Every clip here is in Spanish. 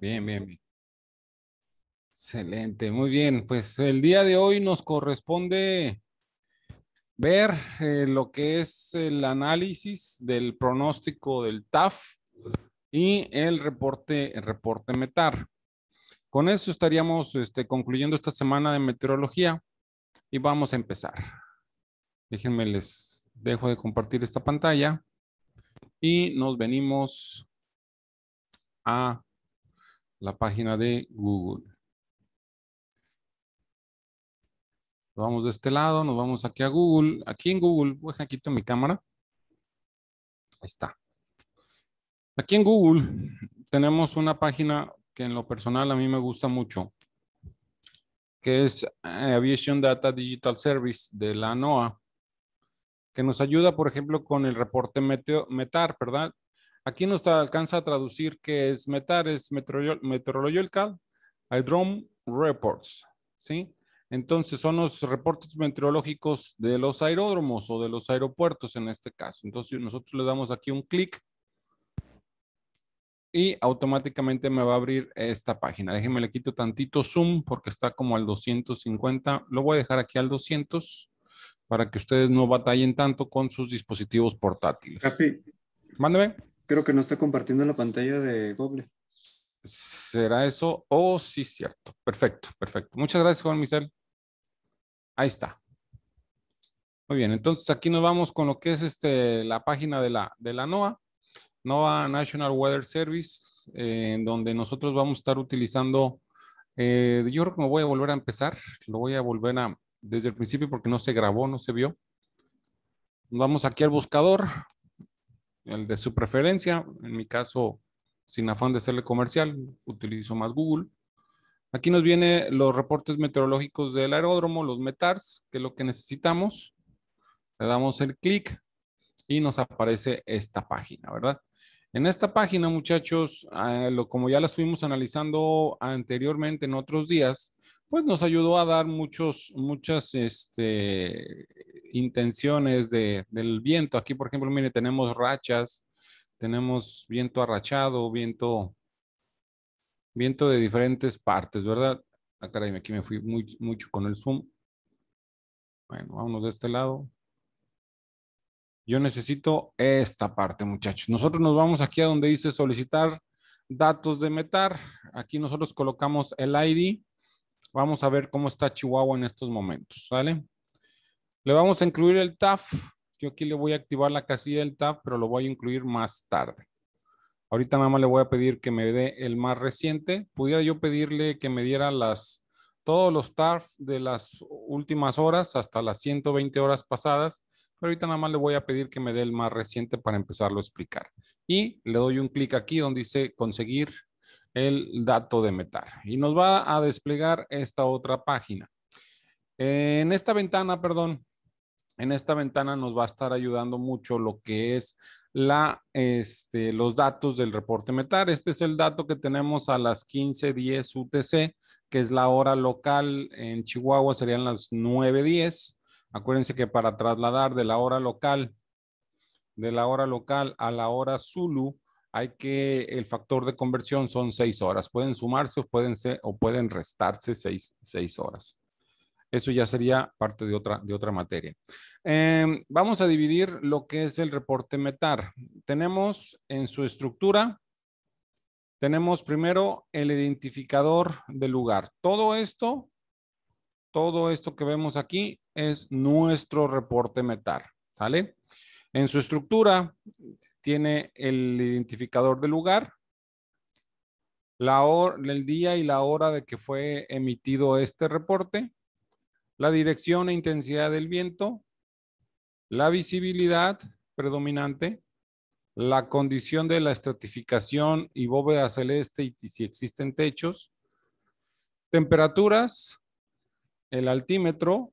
Bien, bien, bien. Excelente, muy bien. Pues el día de hoy nos corresponde ver eh, lo que es el análisis del pronóstico del TAF y el reporte, reporte METAR. Con eso estaríamos este, concluyendo esta semana de meteorología y vamos a empezar. Déjenme, les dejo de compartir esta pantalla y nos venimos a la página de Google. vamos de este lado, nos vamos aquí a Google. Aquí en Google, voy a quitar mi cámara. Ahí está. Aquí en Google tenemos una página que en lo personal a mí me gusta mucho, que es eh, Aviation Data Digital Service de la NOAA, que nos ayuda, por ejemplo, con el reporte meteo, METAR, ¿verdad? Aquí nos alcanza a traducir que es METAR, es Meteorological Hydrome Reports, ¿sí? Entonces son los reportes meteorológicos de los aeródromos o de los aeropuertos en este caso. Entonces nosotros le damos aquí un clic y automáticamente me va a abrir esta página. Déjenme le quito tantito zoom porque está como al 250. Lo voy a dejar aquí al 200 para que ustedes no batallen tanto con sus dispositivos portátiles. Capi. Mándeme creo que no está compartiendo la pantalla de Google. ¿Será eso? Oh, sí, cierto. Perfecto, perfecto. Muchas gracias, Juan Michel. Ahí está. Muy bien, entonces aquí nos vamos con lo que es este, la página de la, de la NOAA, NOAA National Weather Service, eh, en donde nosotros vamos a estar utilizando, eh, yo creo que me voy a volver a empezar, lo voy a volver a, desde el principio porque no se grabó, no se vio. Vamos aquí al buscador, el de su preferencia. En mi caso, sin afán de serle comercial, utilizo más Google. Aquí nos vienen los reportes meteorológicos del aeródromo, los METARS, que es lo que necesitamos. Le damos el clic y nos aparece esta página, ¿verdad? En esta página, muchachos, ah, lo, como ya la estuvimos analizando anteriormente en otros días, pues nos ayudó a dar muchos, muchas este, intenciones del viento. Aquí, por ejemplo, mire, tenemos rachas, tenemos viento arrachado, viento, viento de diferentes partes, ¿verdad? Acá ah, aquí me fui mucho con el zoom. Bueno, vámonos de este lado. Yo necesito esta parte, muchachos. Nosotros nos vamos aquí a donde dice solicitar datos de METAR. Aquí nosotros colocamos el ID Vamos a ver cómo está Chihuahua en estos momentos, Le vamos a incluir el TAF. Yo aquí le voy a activar la casilla del TAF, pero lo voy a incluir más tarde. Ahorita nada más le voy a pedir que me dé el más reciente. Pudiera yo pedirle que me diera las, todos los TAF de las últimas horas hasta las 120 horas pasadas, pero ahorita nada más le voy a pedir que me dé el más reciente para empezarlo a explicar. Y le doy un clic aquí donde dice conseguir el dato de metal y nos va a desplegar esta otra página. En esta ventana, perdón, en esta ventana nos va a estar ayudando mucho lo que es la, este, los datos del reporte METAR. Este es el dato que tenemos a las 15.10 UTC, que es la hora local. En Chihuahua serían las 9.10. Acuérdense que para trasladar de la hora local, de la hora local a la hora Zulu, hay que, el factor de conversión son seis horas. Pueden sumarse o pueden, ser, o pueden restarse seis, horas. Eso ya sería parte de otra, de otra materia. Em, vamos a dividir lo que es el reporte METAR. Tenemos en su estructura, tenemos primero el identificador del lugar. Todo esto, todo esto que vemos aquí es nuestro reporte METAR. ¿Sale? En su estructura, tiene el identificador del lugar, la el día y la hora de que fue emitido este reporte, la dirección e intensidad del viento, la visibilidad predominante, la condición de la estratificación y bóveda celeste y si existen techos, temperaturas, el altímetro,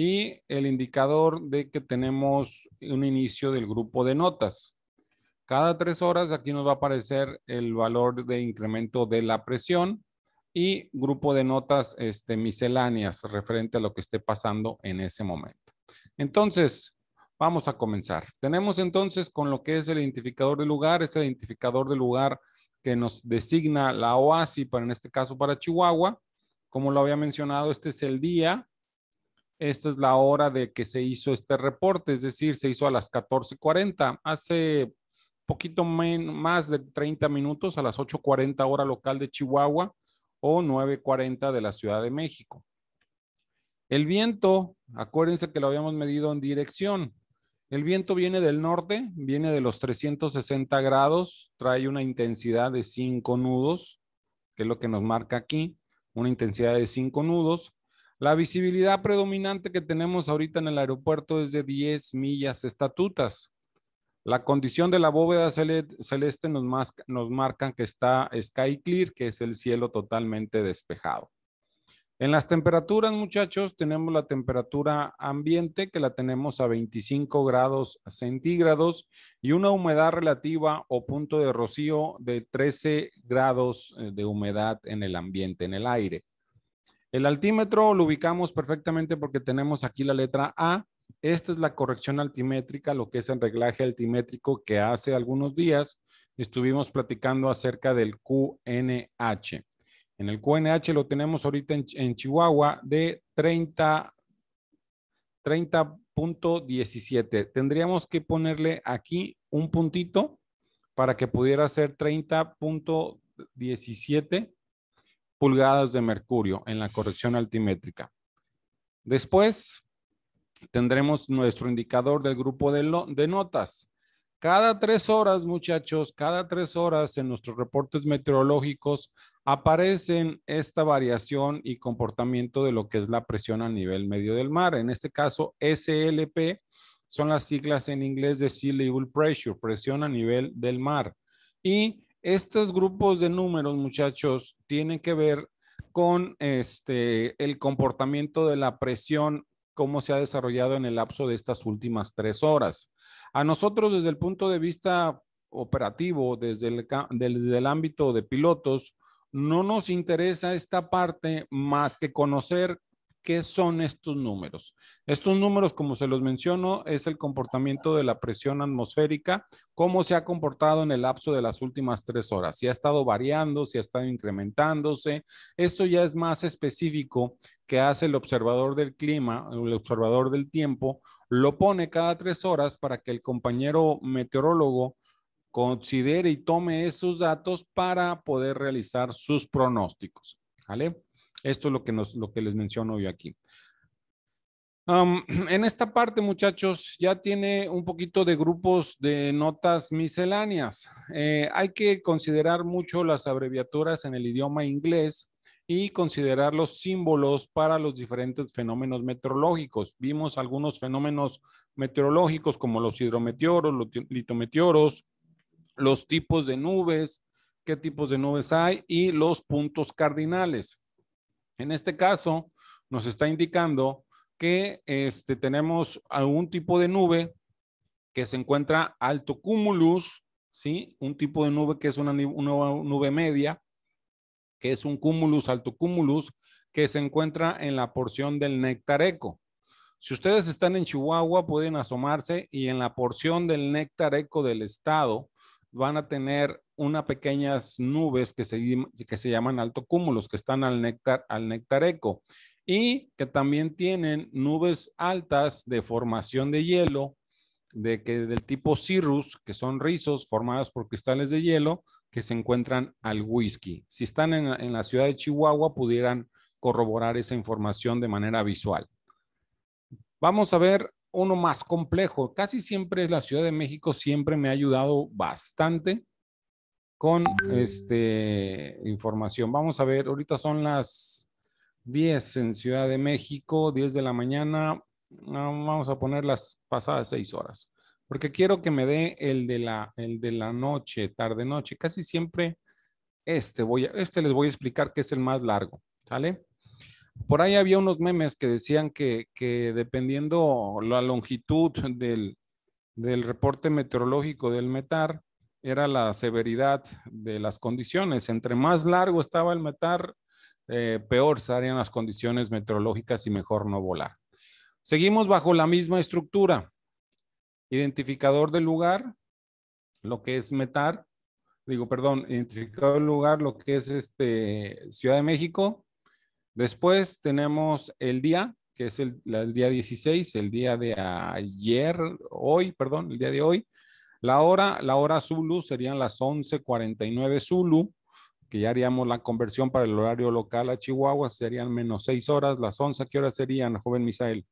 y el indicador de que tenemos un inicio del grupo de notas. Cada tres horas aquí nos va a aparecer el valor de incremento de la presión y grupo de notas este, misceláneas referente a lo que esté pasando en ese momento. Entonces, vamos a comenzar. Tenemos entonces con lo que es el identificador de lugar, ese identificador de lugar que nos designa la OASI, para, en este caso para Chihuahua. Como lo había mencionado, este es el día esta es la hora de que se hizo este reporte, es decir, se hizo a las 14.40, hace poquito más de 30 minutos, a las 8.40 hora local de Chihuahua o 9.40 de la Ciudad de México. El viento, acuérdense que lo habíamos medido en dirección. El viento viene del norte, viene de los 360 grados, trae una intensidad de 5 nudos, que es lo que nos marca aquí, una intensidad de 5 nudos. La visibilidad predominante que tenemos ahorita en el aeropuerto es de 10 millas estatutas. La condición de la bóveda celeste nos, nos marca que está sky clear, que es el cielo totalmente despejado. En las temperaturas, muchachos, tenemos la temperatura ambiente que la tenemos a 25 grados centígrados y una humedad relativa o punto de rocío de 13 grados eh, de humedad en el ambiente, en el aire. El altímetro lo ubicamos perfectamente porque tenemos aquí la letra A. Esta es la corrección altimétrica, lo que es el reglaje altimétrico que hace algunos días estuvimos platicando acerca del QNH. En el QNH lo tenemos ahorita en, Chihuahua de 30, 30.17. Tendríamos que ponerle aquí un puntito para que pudiera ser 30.17 pulgadas de mercurio en la corrección altimétrica. Después tendremos nuestro indicador del grupo de, notas. Cada tres horas, muchachos, cada tres horas en nuestros reportes meteorológicos aparecen esta variación y comportamiento de lo que es la presión a nivel medio del mar. En este caso, SLP son las siglas en inglés de Sea Level Pressure, presión a nivel del mar. Y estos grupos de números, muchachos, tienen que ver con este, el comportamiento de la presión, cómo se ha desarrollado en el lapso de estas últimas tres horas. A nosotros, desde el punto de vista operativo, desde el, desde el ámbito de pilotos, no nos interesa esta parte más que conocer ¿Qué son estos números? Estos números, como se los menciono, es el comportamiento de la presión atmosférica, cómo se ha comportado en el lapso de las últimas tres horas, si ha estado variando, si ha estado incrementándose. Esto ya es más específico que hace el observador del clima, el observador del tiempo, lo pone cada tres horas para que el compañero meteorólogo considere y tome esos datos para poder realizar sus pronósticos. ¿Vale? Esto es lo que, lo que les menciono yo aquí. en esta parte, muchachos, ya tiene un poquito de grupos de notas misceláneas. Eh, hay que considerar mucho las abreviaturas en el idioma inglés y considerar los símbolos para los diferentes fenómenos meteorológicos. Vimos algunos fenómenos meteorológicos como los hidrometeoros, los litometeoros, los tipos de nubes, qué tipos de nubes hay y los puntos cardinales. En este caso, nos está indicando que este, tenemos algún tipo de nube que se encuentra alto cumulus, ¿sí? Un tipo de nube que es una, nube media, que es un cúmulus alto cumulus, que se encuentra en la porción del eco. Si ustedes están en Chihuahua, pueden asomarse y en la porción del eco del estado van a tener unas pequeñas nubes que se, que se llaman altocúmulos, que están al néctar, al y que también tienen nubes altas de formación de hielo, de que del tipo cirrus, que son rizos formados por cristales de hielo, que se encuentran al whisky. Si están en, en la ciudad de Chihuahua, pudieran corroborar esa información de manera visual. Vamos a ver uno más complejo. Casi siempre la Ciudad de México siempre me ha ayudado bastante con este, información. Vamos a ver, ahorita son las 10 en Ciudad de México, 10 de la mañana. Ah, vamos a poner las pasadas 6 horas, porque quiero que me dé el de la, el de la noche, tarde-noche. Casi siempre este, voy a, este les voy a explicar que es el más largo, ¿sale? Por ahí había unos memes que decían que, dependiendo la longitud del, reporte meteorológico del METAR, era la severidad de las condiciones. Entre más largo estaba el METAR, eh, peor serían las condiciones meteorológicas y mejor no volar. Seguimos bajo la misma estructura. Identificador del lugar, lo que es METAR, digo, perdón, identificador del lugar, lo que es este, Ciudad de México, Después tenemos el día, que es el, día 16, el día de ayer, hoy, perdón, el día de hoy. La hora, la hora Zulu serían las 11.49 Zulu, que ya haríamos la conversión para el horario local a Chihuahua, serían menos seis horas. Las 11, ¿qué hora serían, joven Misael?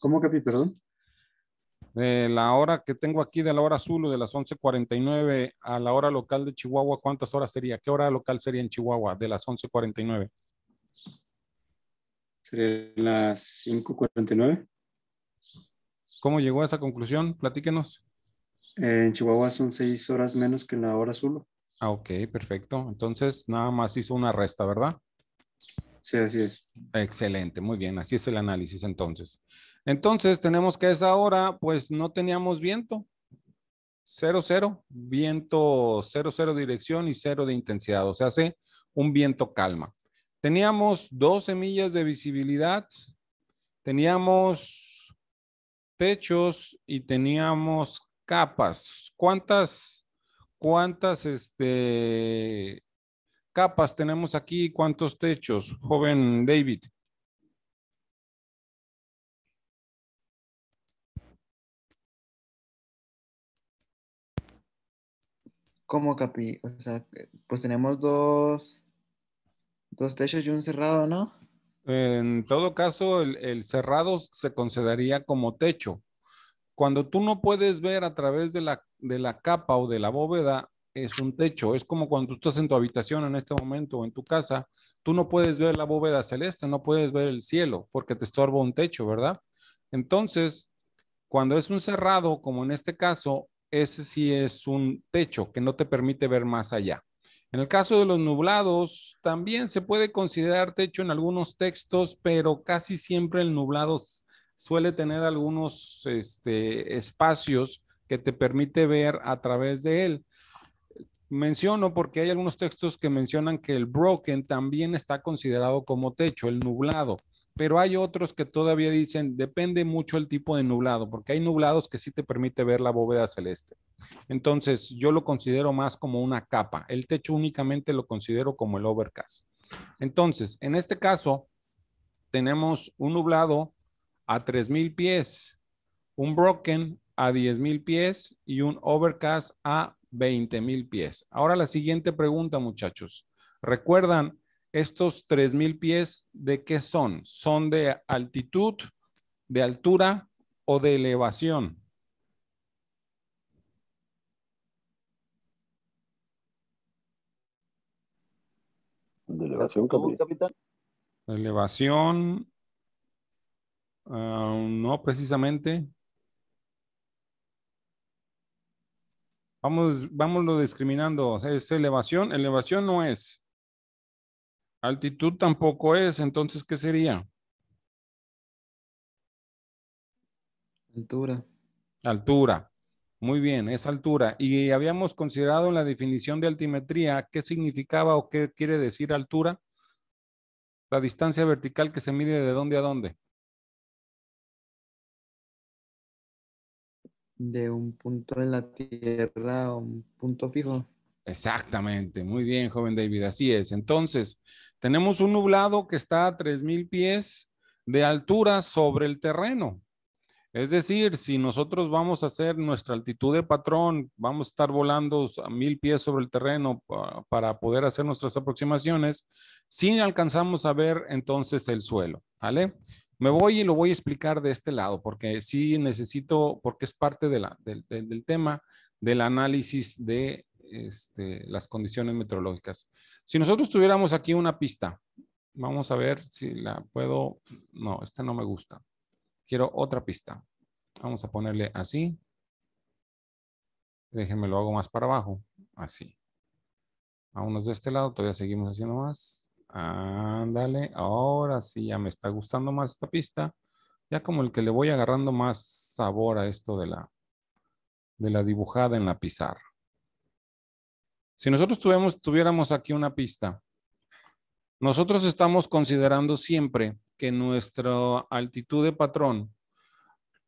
¿Cómo, capí, perdón? la hora que tengo aquí de la hora Zulu de las 11:49 a la hora local de Chihuahua, ¿cuántas horas sería? ¿Qué hora local sería en Chihuahua de las 11:49? Sería las 5:49. ¿Cómo llegó a esa conclusión? Platíquenos. en Chihuahua son seis horas menos que en la hora azul. Ah, ok, perfecto. Entonces, nada más hizo una resta, ¿verdad? Sí, así es. Excelente, muy bien. Así es el análisis entonces. Entonces tenemos que a esa hora, pues no teníamos viento. cero, cero, viento cero, 0 dirección y cero de intensidad. O sea, hace un viento calma. Teníamos 12 millas de visibilidad, teníamos techos y teníamos capas. ¿Cuántas, cuántas este, capas tenemos aquí? ¿Cuántos techos, joven David? ¿Cómo, Capi? O sea, eh, pues tenemos dos, techos y un cerrado, ¿no? En todo caso, el, cerrado se consideraría como techo. Cuando tú no puedes ver a través de la, de la capa o de la bóveda, es un techo. Es como cuando tú estás en tu habitación en este momento o en tu casa, tú no puedes ver la bóveda celeste, no puedes ver el cielo porque te estorba un techo, ¿verdad? Entonces, cuando es un cerrado, como en este caso, ese sí es un techo que no te permite ver más allá. En el caso de los nublados, también se puede considerar techo en algunos textos, pero casi siempre el nublado suele tener algunos este, espacios que te permite ver a través de él. Menciono porque hay algunos textos que mencionan que el broken también está considerado como techo, el nublado pero hay otros que todavía dicen, depende mucho el tipo de nublado, porque hay nublados que sí te permite ver la bóveda celeste. Entonces, yo lo considero más como una capa. El techo únicamente lo considero como el overcast. Entonces, en este caso, tenemos un nublado a 3000 pies, un broken a 10,000 pies y un overcast a 20,000 pies. Ahora la siguiente pregunta, muchachos. ¿Recuerdan estos 3.000 pies, ¿de qué son? ¿Son de altitud, de altura o de elevación? De elevación, capitán. Elevación. Ah, no precisamente. Vamos, lo discriminando. Es elevación. Elevación no es. Altitud tampoco es, entonces, ¿qué sería? Altura. Altura. Muy bien, es altura. Y habíamos considerado en la definición de altimetría qué significaba o qué quiere decir altura. La distancia vertical que se mide de dónde a dónde. De un punto en la Tierra a un punto fijo. Exactamente, muy bien, joven David, así es. Entonces, tenemos un nublado que está a 3.000 pies de altura sobre el terreno. Es decir, si nosotros vamos a hacer nuestra altitud de patrón, vamos a estar volando a 1,000 pies sobre el terreno para poder hacer nuestras aproximaciones, si alcanzamos a ver entonces el suelo, ¿vale? Me voy y lo voy a explicar de este lado, porque sí necesito, porque es parte del tema del análisis de este, las condiciones meteorológicas. Si nosotros tuviéramos aquí una pista, vamos a ver si la puedo, no, esta no me gusta. Quiero otra pista. Vamos a ponerle así. Déjenme lo hago más para abajo, así. unos de este lado, todavía seguimos haciendo más. Ándale, ahora sí ya me está gustando más esta pista. Ya como el que le voy agarrando más sabor a esto de la, de la dibujada en la pizarra. Si nosotros tuviéramos, tuviéramos aquí una pista, nosotros estamos considerando siempre que nuestra altitud de patrón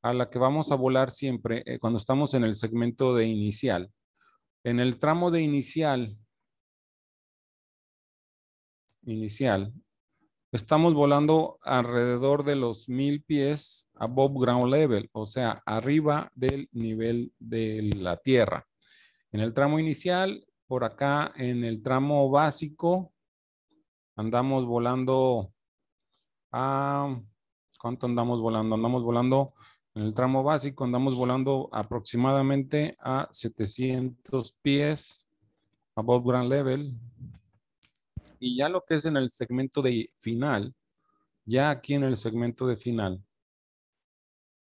a la que vamos a volar siempre eh, cuando estamos en el segmento de inicial. En el tramo de inicial, inicial, estamos volando alrededor de los mil pies above ground level, o sea, arriba del nivel de la tierra. En el tramo inicial por acá en el tramo básico. Andamos volando a... ¿Cuánto andamos volando? Andamos volando en el tramo básico, andamos volando aproximadamente a 700 pies above ground level. Y ya lo que es en el segmento de final, ya aquí en el segmento de final,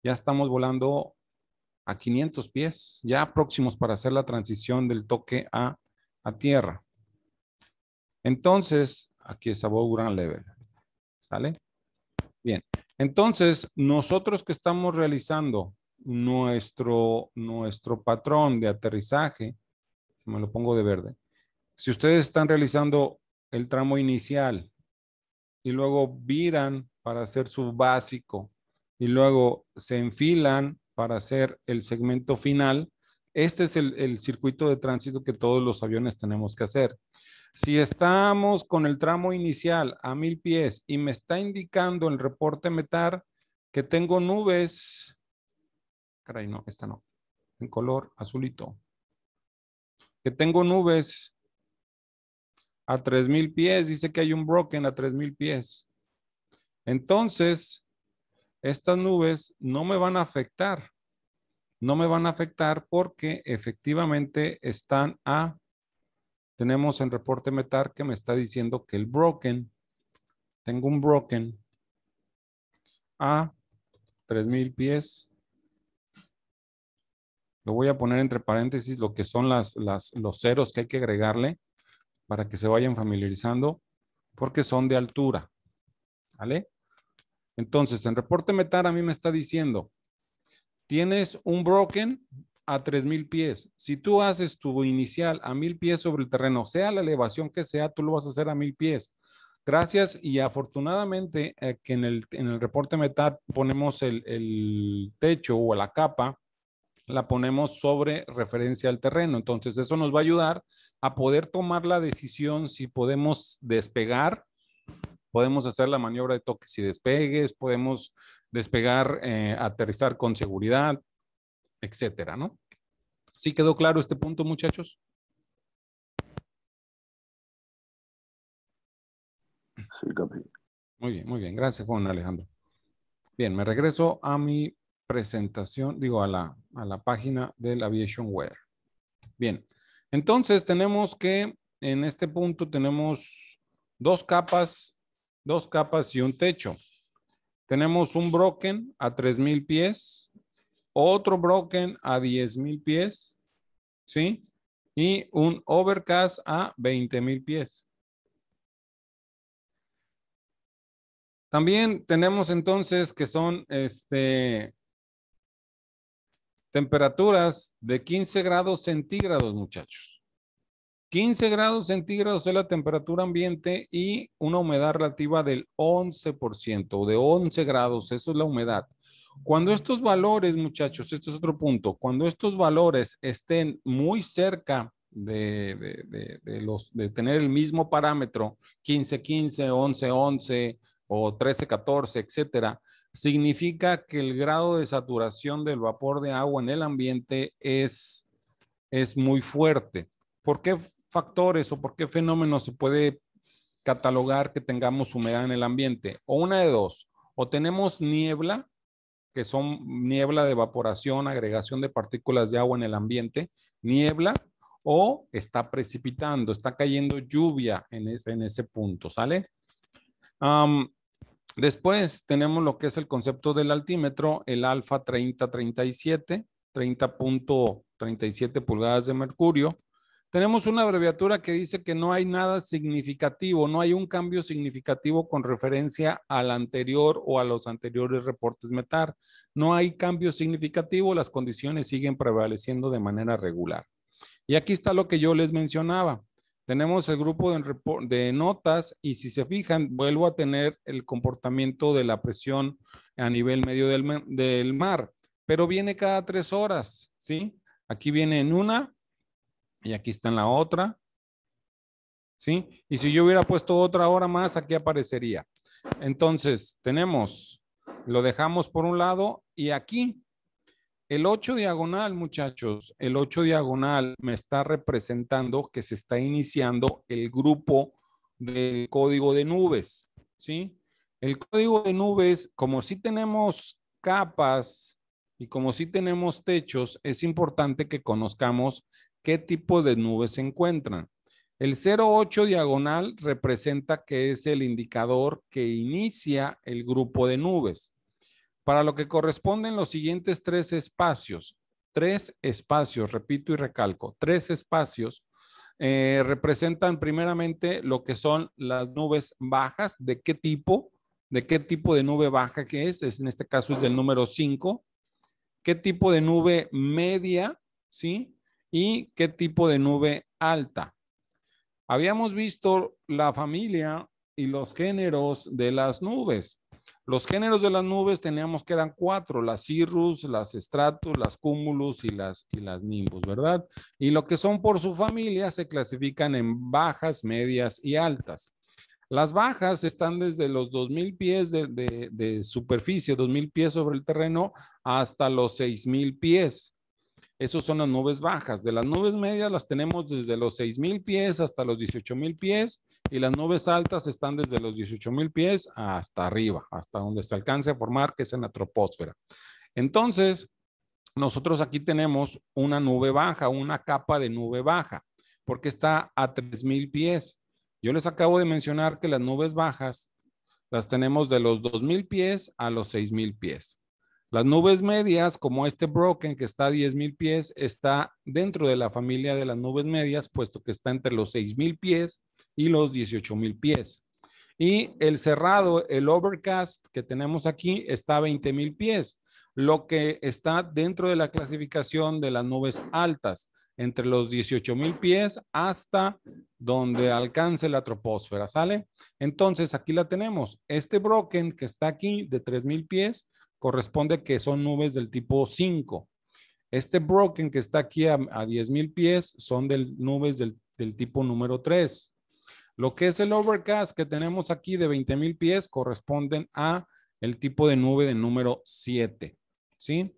ya estamos volando a 500 pies, ya próximos para hacer la transición del toque a a tierra. Entonces, aquí es a gran level. ¿Sale? Bien. Entonces, nosotros que estamos realizando nuestro, nuestro patrón de aterrizaje, me lo pongo de verde, si ustedes están realizando el tramo inicial y luego viran para hacer su básico y luego se enfilan para hacer el segmento final, este es el, circuito de tránsito que todos los aviones tenemos que hacer. Si estamos con el tramo inicial a mil pies y me está indicando el reporte METAR que tengo nubes, caray, no, esta no, en color azulito, que tengo nubes a 3000 pies, dice que hay un broken a mil pies. Entonces, estas nubes no me van a afectar no me van a afectar porque efectivamente están a, tenemos en reporte metar que me está diciendo que el broken, tengo un broken a 3000 pies. Lo voy a poner entre paréntesis lo que son las, las, los ceros que hay que agregarle para que se vayan familiarizando porque son de altura. ¿Vale? Entonces, en reporte metar a mí me está diciendo Tienes un broken a 3000 pies. Si tú haces tu inicial a 1000 pies sobre el terreno, sea la elevación que sea, tú lo vas a hacer a 1000 pies. Gracias y afortunadamente eh, que en el, reporte metad ponemos el, el techo o la capa, la ponemos sobre referencia al terreno. Entonces eso nos va a ayudar a poder tomar la decisión si podemos despegar podemos hacer la maniobra de toques y despegues, podemos despegar, eh, aterrizar con seguridad, etcétera, ¿no? ¿Sí quedó claro este punto, muchachos? Sí, capi. Muy bien, muy bien. Gracias, Juan Alejandro. Bien, me regreso a mi presentación, digo, a la, página del Aviation Weather. Bien, entonces tenemos que, en este punto tenemos dos capas dos capas y un techo. Tenemos un broken a 3,000 pies, otro broken a 10,000 pies, ¿sí? Y un overcast a 20,000 pies. También tenemos entonces que son este, temperaturas de 15 grados centígrados, muchachos. 15 grados centígrados es la temperatura ambiente y una humedad relativa del 11%, o de 11 grados, eso es la humedad. Cuando estos valores, muchachos, esto es otro punto, cuando estos valores estén muy cerca de, los, de tener el mismo parámetro, 15, 15, 11, 11 o 13, 14, etcétera, significa que el grado de saturación del vapor de agua en el ambiente es, es muy fuerte. ¿Por qué factores o por qué fenómeno se puede catalogar que tengamos humedad en el ambiente? O una de dos, o tenemos niebla, que son niebla de evaporación, agregación de partículas de agua en el ambiente, niebla, o está precipitando, está cayendo lluvia en ese, en ese punto, ¿sale? después tenemos lo que es el concepto del altímetro, el alfa 3037, 30.37 pulgadas de mercurio, tenemos una abreviatura que dice que no hay nada significativo, no hay un cambio significativo con referencia al anterior o a los anteriores reportes METAR. No hay cambio significativo, las condiciones siguen prevaleciendo de manera regular. Y aquí está lo que yo les mencionaba. Tenemos el grupo de, de notas y si se fijan, vuelvo a tener el comportamiento de la presión a nivel medio del, del mar, pero viene cada tres horas, ¿sí? Aquí viene en una, y aquí está en la otra. ¿Sí? Y si yo hubiera puesto otra hora más, aquí aparecería. Entonces, tenemos, lo dejamos por un lado y aquí, el 8 diagonal, muchachos, el 8 diagonal me está representando que se está iniciando el grupo del código de nubes, ¿sí? El código de nubes, como si tenemos capas y como si tenemos techos, es importante que conozcamos qué tipo de nubes se encuentran. El 08 diagonal representa que es el indicador que inicia el grupo de nubes, para lo que corresponden los siguientes tres espacios. Tres espacios, repito y recalco, tres espacios eh, representan primeramente lo que son las nubes bajas, de qué tipo, de qué tipo de nube baja que es, es en este caso es del número 5, qué tipo de nube media, ¿sí? y qué tipo de nube alta. Habíamos visto la familia y los géneros de las nubes. Los géneros de las nubes teníamos que eran cuatro, las cirrus, las estratus, las cúmulos y las, y las nimbus, ¿verdad? Y lo que son por su familia se clasifican en bajas, medias y altas. Las bajas están desde los 2.000 pies de, de, de superficie, 2.000 pies sobre el terreno, hasta los 6.000 pies. Esas son las nubes bajas. De las nubes medias las tenemos desde los 6.000 pies hasta los 18.000 pies y las nubes altas están desde los 18.000 pies hasta arriba, hasta donde se alcance a formar, que es en la troposfera. Entonces, nosotros aquí tenemos una nube baja, una capa de nube baja, porque está a 3.000 pies. Yo les acabo de mencionar que las nubes bajas las tenemos de los 2.000 pies a los 6.000 pies. Las nubes medias, como este Broken que está a 10.000 pies, está dentro de la familia de las nubes medias, puesto que está entre los 6.000 pies y los 18.000 pies. Y el cerrado, el overcast que tenemos aquí, está a 20.000 pies, lo que está dentro de la clasificación de las nubes altas, entre los 18.000 pies hasta donde alcance la troposfera, ¿sale? Entonces, aquí la tenemos. Este broken que está aquí de 3.000 pies corresponde que son nubes del tipo 5. Este Broken que está aquí a, 10.000 pies son de nubes del, tipo número 3. Lo que es el Overcast que tenemos aquí de 20.000 pies corresponden a el tipo de nube de número 7. ¿Sí?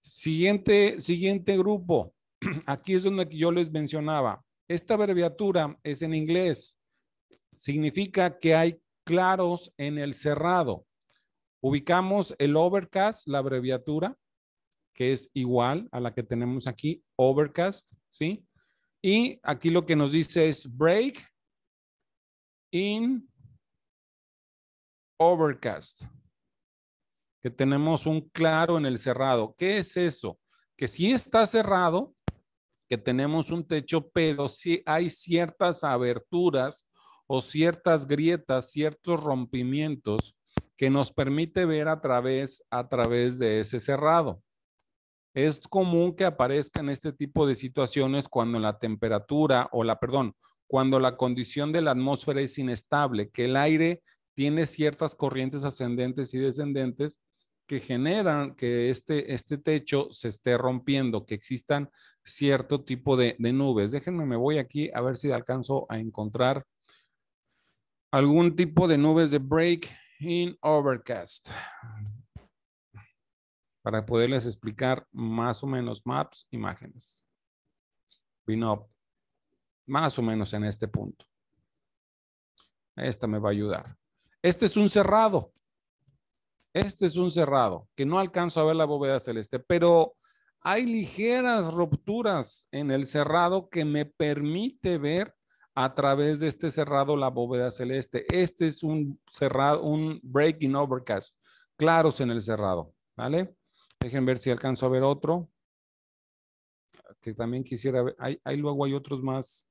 Siguiente, siguiente grupo. Aquí es donde yo les mencionaba. Esta abreviatura es en inglés. Significa que hay claros en el cerrado. Ubicamos el Overcast, la abreviatura, que es igual a la que tenemos aquí, Overcast, ¿sí? Y aquí lo que nos dice es break in Overcast, que tenemos un claro en el cerrado. ¿Qué es eso? Que si está cerrado, que tenemos un techo, pero si hay ciertas aberturas o ciertas grietas, ciertos rompimientos que nos permite ver a través, a través de ese cerrado. Es común que aparezcan este tipo de situaciones cuando la temperatura o la, perdón, cuando la condición de la atmósfera es inestable, que el aire tiene ciertas corrientes ascendentes y descendentes que generan que este, este techo se esté rompiendo, que existan cierto tipo de, de nubes. Déjenme, me voy aquí a ver si alcanzo a encontrar algún tipo de nubes de break in Overcast. Para poderles explicar más o menos maps, imágenes. Vino más o menos en este punto. Esta me va a ayudar. Este es un cerrado. Este es un cerrado, que no alcanzo a ver la bóveda celeste, pero hay ligeras rupturas en el cerrado que me permite ver a través de este cerrado la bóveda celeste. Este es un cerrado, un breaking overcast, claros en el cerrado, ¿vale? Dejen ver si alcanzo a ver otro. Que también quisiera ver. Ahí, luego hay otros más,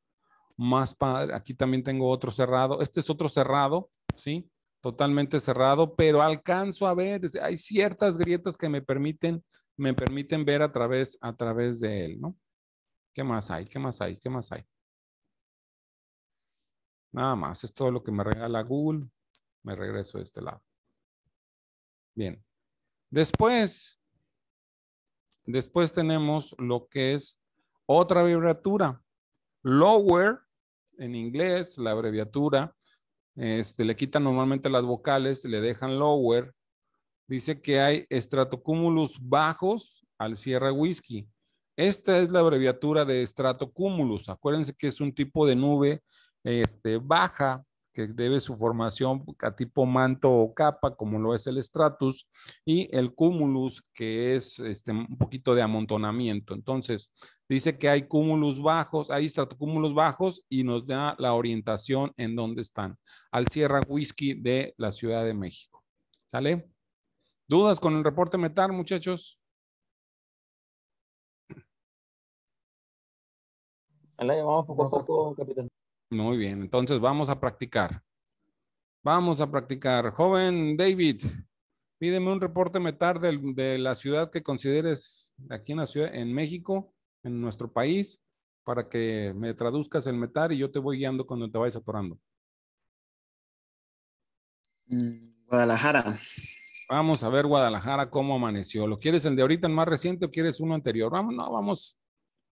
más padre. Aquí también tengo otro cerrado. Este es otro cerrado, ¿sí? Totalmente cerrado, pero alcanzo a ver. Hay ciertas grietas que me permiten, me permiten ver a través, a través de él, ¿no? ¿Qué más hay? ¿Qué más hay? ¿Qué más hay? Nada más, es todo lo que me regala Google. Me regreso de este lado. Bien. Después, después tenemos lo que es otra abreviatura. Lower, en inglés, la abreviatura. Este, le quitan normalmente las vocales, le dejan lower. Dice que hay estratocúmulos bajos al cierre Whisky. Esta es la abreviatura de estratocúmulos. Acuérdense que es un tipo de nube este, baja, que debe su formación a tipo manto o capa, como lo es el estratus y el cúmulus, que es este, un poquito de amontonamiento. Entonces, dice que hay cúmulos bajos, hay estratocúmulos bajos y nos da la orientación en dónde están, al Sierra Whisky de la Ciudad de México. ¿Sale? ¿Dudas con el reporte metal, muchachos? vamos poco a poco, capitán. Muy bien, entonces vamos a practicar. Vamos a practicar. Joven David, pídeme un reporte metal de, la ciudad que consideres aquí en la ciudad, en México, en nuestro país, para que me traduzcas el metal y yo te voy guiando cuando te vayas atorando. Guadalajara. Vamos a ver Guadalajara cómo amaneció. ¿Lo quieres el de ahorita, el más reciente, o quieres uno anterior? Vamos, no, vamos.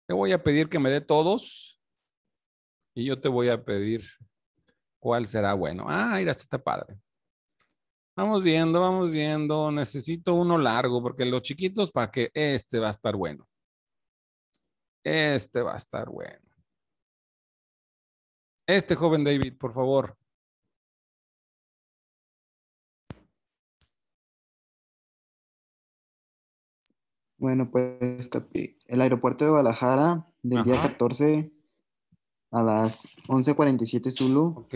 Te voy a pedir que me dé todos y yo te voy a pedir cuál será bueno. Ah, mira, este está padre. Vamos viendo, vamos viendo. Necesito uno largo porque los chiquitos para que este va a estar bueno. Este va a estar bueno. Este joven David, por favor. Bueno, pues el aeropuerto de Guadalajara del día 14 a las 11.47 Zulu. Ok.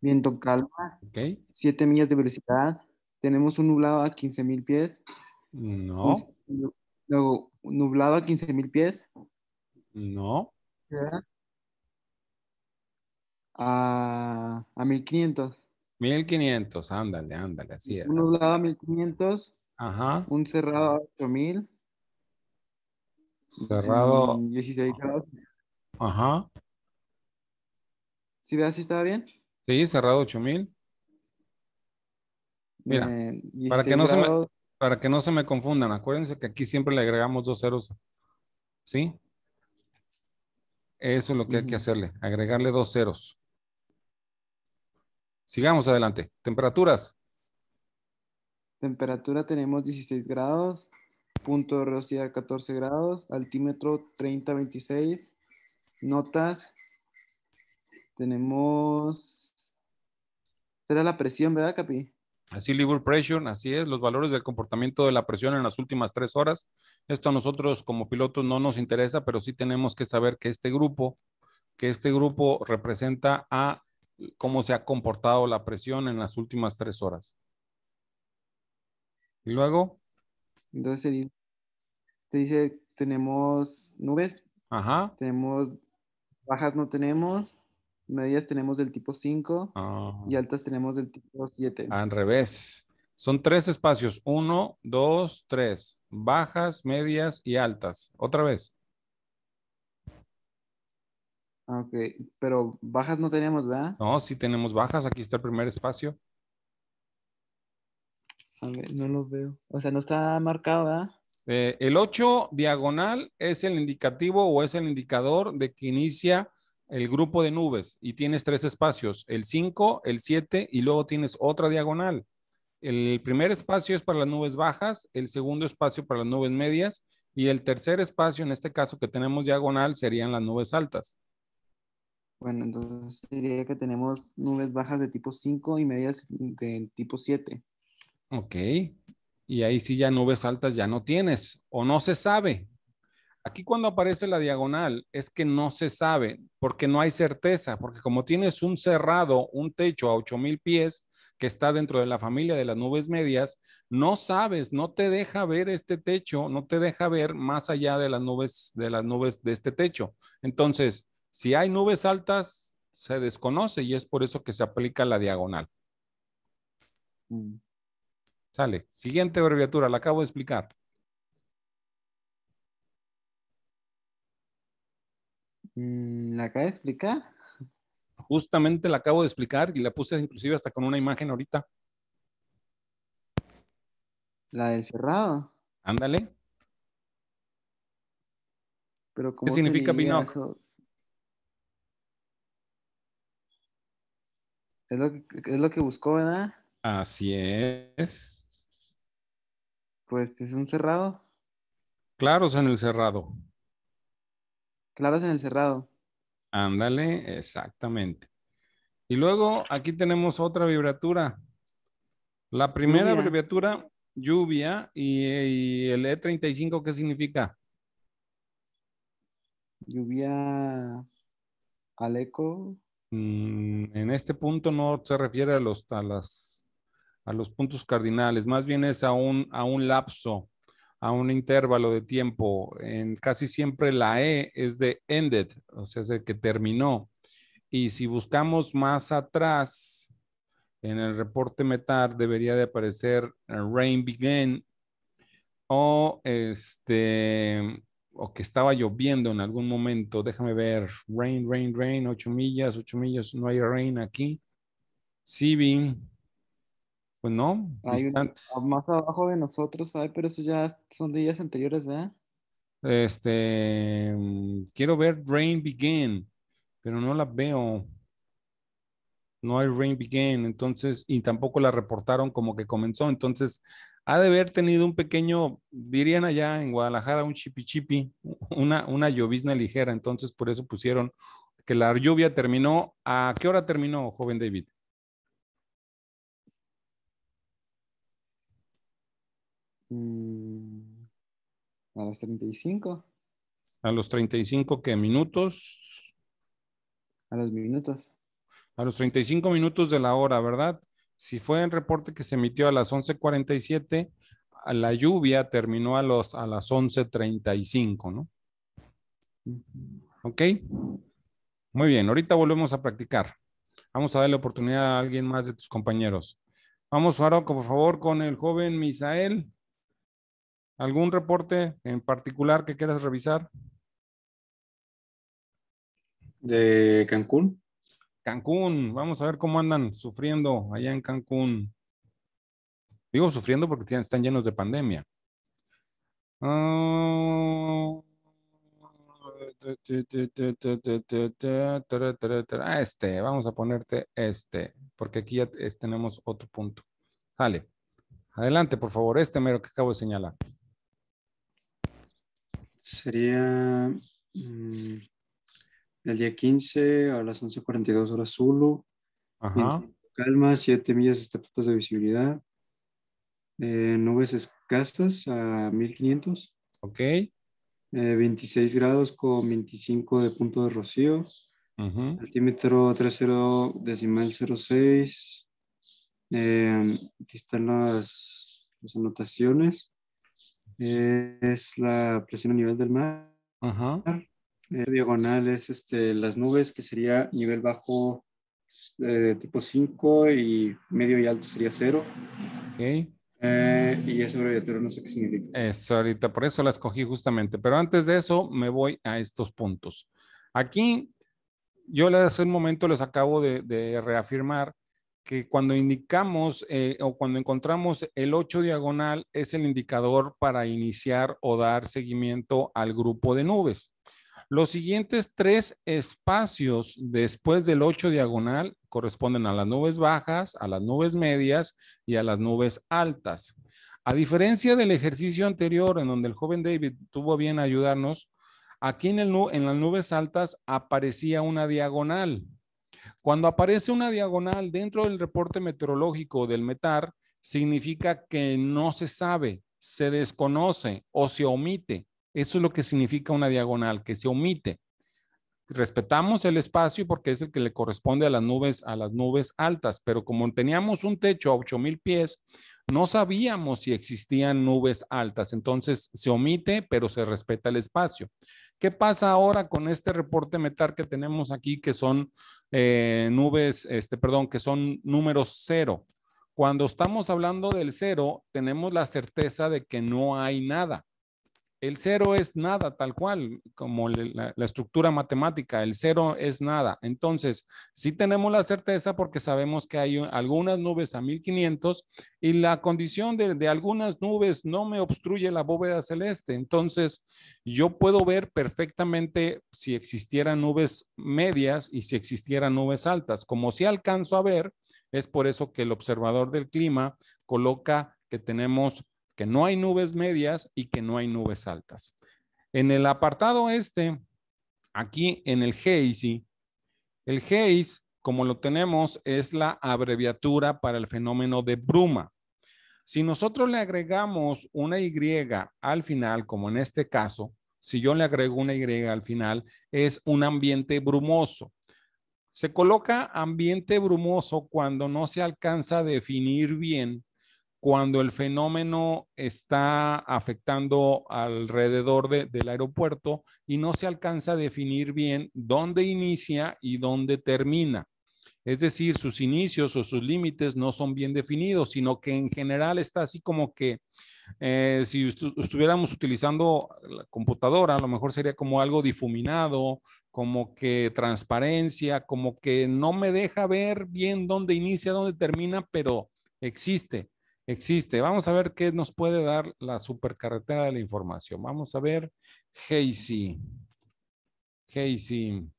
Viento calma. Ok. 7 millas de velocidad. Tenemos un nublado a 15.000 pies. No. luego, nublado a 15.000 pies. No. A, a 1500. 1500, ándale, ándale, así es. Un nublado a 1500. Ajá. Un cerrado a 8000. Cerrado. 16 mm, Ajá. ¿Sí veas si estaba bien? Sí, cerrado 8000. Mira, para, que no se me, para que no se me confundan, acuérdense que aquí siempre le agregamos dos ceros. ¿Sí? Eso es lo que hay que hacerle, agregarle dos ceros. Sigamos adelante. Temperaturas. Temperatura tenemos 16 grados, punto de velocidad 14 grados, altímetro 30-26, notas tenemos. Será la presión, ¿verdad, Capi? Así, Liver Pressure, así es, los valores del comportamiento de la presión en las últimas tres horas. Esto a nosotros como pilotos no nos interesa, pero sí tenemos que saber que este grupo, que este grupo representa a cómo se ha comportado la presión en las últimas tres horas. Y luego. Entonces te dice, tenemos nubes. Ajá. Tenemos bajas, no tenemos medias tenemos del tipo 5 y ah. altas tenemos del tipo 7. Ah, al revés. Son tres espacios. Uno, dos, tres. Bajas, medias y altas. Otra vez. Ah, ok, pero bajas no tenemos, ¿verdad? No, sí tenemos bajas. Aquí está el primer espacio. A no lo veo. O sea, no está marcado, ¿verdad? Eh, el 8 diagonal es el indicativo o es el indicador de que inicia el grupo de nubes y tienes tres espacios, el 5, el 7 y luego tienes otra diagonal. El primer espacio es para las nubes bajas, el segundo espacio para las nubes medias y el tercer espacio, en este caso que tenemos diagonal, serían las nubes altas. Bueno, entonces diría que tenemos nubes bajas de tipo 5 y medias de tipo 7. Ok. Y ahí sí ya nubes altas ya no tienes o no se sabe Aquí cuando aparece la diagonal es que no se sabe, porque no hay certeza, porque como tienes un cerrado, un techo a 8000 pies que está dentro de la familia de las nubes medias, no sabes, no te deja ver este techo, no te deja ver más allá de las nubes de las nubes de este techo. Entonces, si hay nubes altas se desconoce y es por eso que se aplica la diagonal. Mm. Sale. Siguiente abreviatura, la acabo de explicar. Mm, ¿La acabo de explicar? Justamente la acabo de explicar y la puse inclusive hasta con una imagen ahorita. La del cerrado. Ándale. Pero ¿Qué significa pin Es lo, que, es lo que buscó, ¿verdad? Así es. Pues es un cerrado. Claro, o sea, en el cerrado. Claros en el cerrado. Ándale, exactamente. Y luego aquí tenemos otra vibratura. La primera vibratura, lluvia, y, el E35, ¿qué significa? Lluvia al eco. Mm, en este punto no se refiere a los, a los puntos cardinales, más bien es a un lapso a un intervalo de tiempo. En casi siempre la E es de ended, o sea, es de que terminó. Y si buscamos más atrás, en el reporte METAR debería de aparecer rain Begin. o este o que estaba lloviendo en algún momento. Déjame ver. Rain, rain, rain, ocho millas, ocho millas, no hay rain aquí. Sibin pues no, hay más abajo de nosotros pero eso ya son días anteriores, ¿verdad? Este, mm, quiero ver Rain Begin, pero no la veo. No hay Rain Begin, entonces, y tampoco la reportaron como que comenzó, entonces ha de haber tenido un pequeño, dirían allá en Guadalajara, un chipichipi una, una llovizna ligera, entonces por eso pusieron que la lluvia terminó. ¿A qué hora terminó, joven David? Mm, a las 35. ¿A los 35 qué? ¿Minutos? A los minutos. A los 35 minutos de la hora, ¿verdad? Si fue el reporte que se emitió a las 11.47, la lluvia terminó a, los, a las 11.35, ¿no? ¿Ok? Muy bien, ahorita volvemos a practicar. Vamos a darle oportunidad a alguien más de tus compañeros. Vamos, Faroco, por favor, con el joven Misael. ¿Algún reporte en particular que quieras revisar? De Cancún. Cancún, vamos a ver cómo andan sufriendo allá en Cancún. Digo sufriendo porque están llenos de pandemia. Ah, ah, este, vamos a ponerte este, porque aquí ya tenemos otro punto. Dale, adelante por favor, este mero que acabo de señalar. Sería mm, el día 15 a las 11.42 horas Zulu. Ajá. Calma, 7 millas estatutos de visibilidad. Eh, nubes escasas a 1500. Ok. Eh, 26 grados con 25 de punto de rocío. Altímetro 30 decimal 06. Eh, aquí están las anotaciones es la presión a nivel del mar. Ajá. Eh, diagonal es este, las nubes, que sería nivel bajo eh, tipo 5 y medio y alto sería 0. Ok. Eh, y esa abreviatura no sé qué significa. Eso ahorita, por eso la escogí justamente. Pero antes de eso, me voy a estos puntos. Aquí, yo hace un momento les acabo de reafirmar que cuando indicamos eh, o cuando encontramos el 8 diagonal es el indicador para iniciar o dar seguimiento al grupo de nubes. Los siguientes tres espacios después del 8 diagonal corresponden a las nubes bajas, a las nubes medias y a las nubes altas. A diferencia del ejercicio anterior en donde el joven David tuvo bien ayudarnos, aquí en, el, en las nubes altas aparecía una diagonal cuando aparece una diagonal dentro del reporte meteorológico del METAR, significa que no se sabe, se desconoce o se omite. Eso es lo que significa una diagonal, que se omite. Respetamos el espacio porque es el que le corresponde a las nubes, a las nubes altas, pero como teníamos un techo a 8000 pies, no sabíamos si existían nubes altas, entonces se omite, pero se respeta el espacio. ¿Qué pasa ahora con este reporte METAR que tenemos aquí, que son eh, nubes, este, perdón, que son números cero? Cuando estamos hablando del cero, tenemos la certeza de que no hay nada. El cero es nada, tal cual, como la, estructura matemática, el cero es nada. Entonces, sí tenemos la certeza porque sabemos que hay algunas nubes a 1500 y la condición de, algunas nubes no me obstruye la bóveda celeste. Entonces, yo puedo ver perfectamente si existieran nubes medias y si existieran nubes altas. Como si alcanzo a ver, es por eso que el observador del clima coloca que tenemos que no hay nubes medias y que no hay nubes altas. En el apartado este, aquí en el Haze, el Haze, como lo tenemos, es la abreviatura para el fenómeno de bruma. Si nosotros le agregamos una Y al final, como en este caso, si yo le agrego una Y al final, es un ambiente brumoso. Se coloca ambiente brumoso cuando no se alcanza a definir bien cuando el fenómeno está afectando alrededor de, del aeropuerto y no se alcanza a definir bien dónde inicia y dónde termina. Es decir, sus inicios o sus límites no son bien definidos, sino que en general está así como que eh, si estuviéramos utilizando la computadora, a lo mejor sería como algo difuminado, como que transparencia, como que no me deja ver bien dónde inicia, dónde termina, pero existe existe. Vamos a ver qué nos puede dar la supercarretera de la información. Vamos a ver Heisi. Heisi.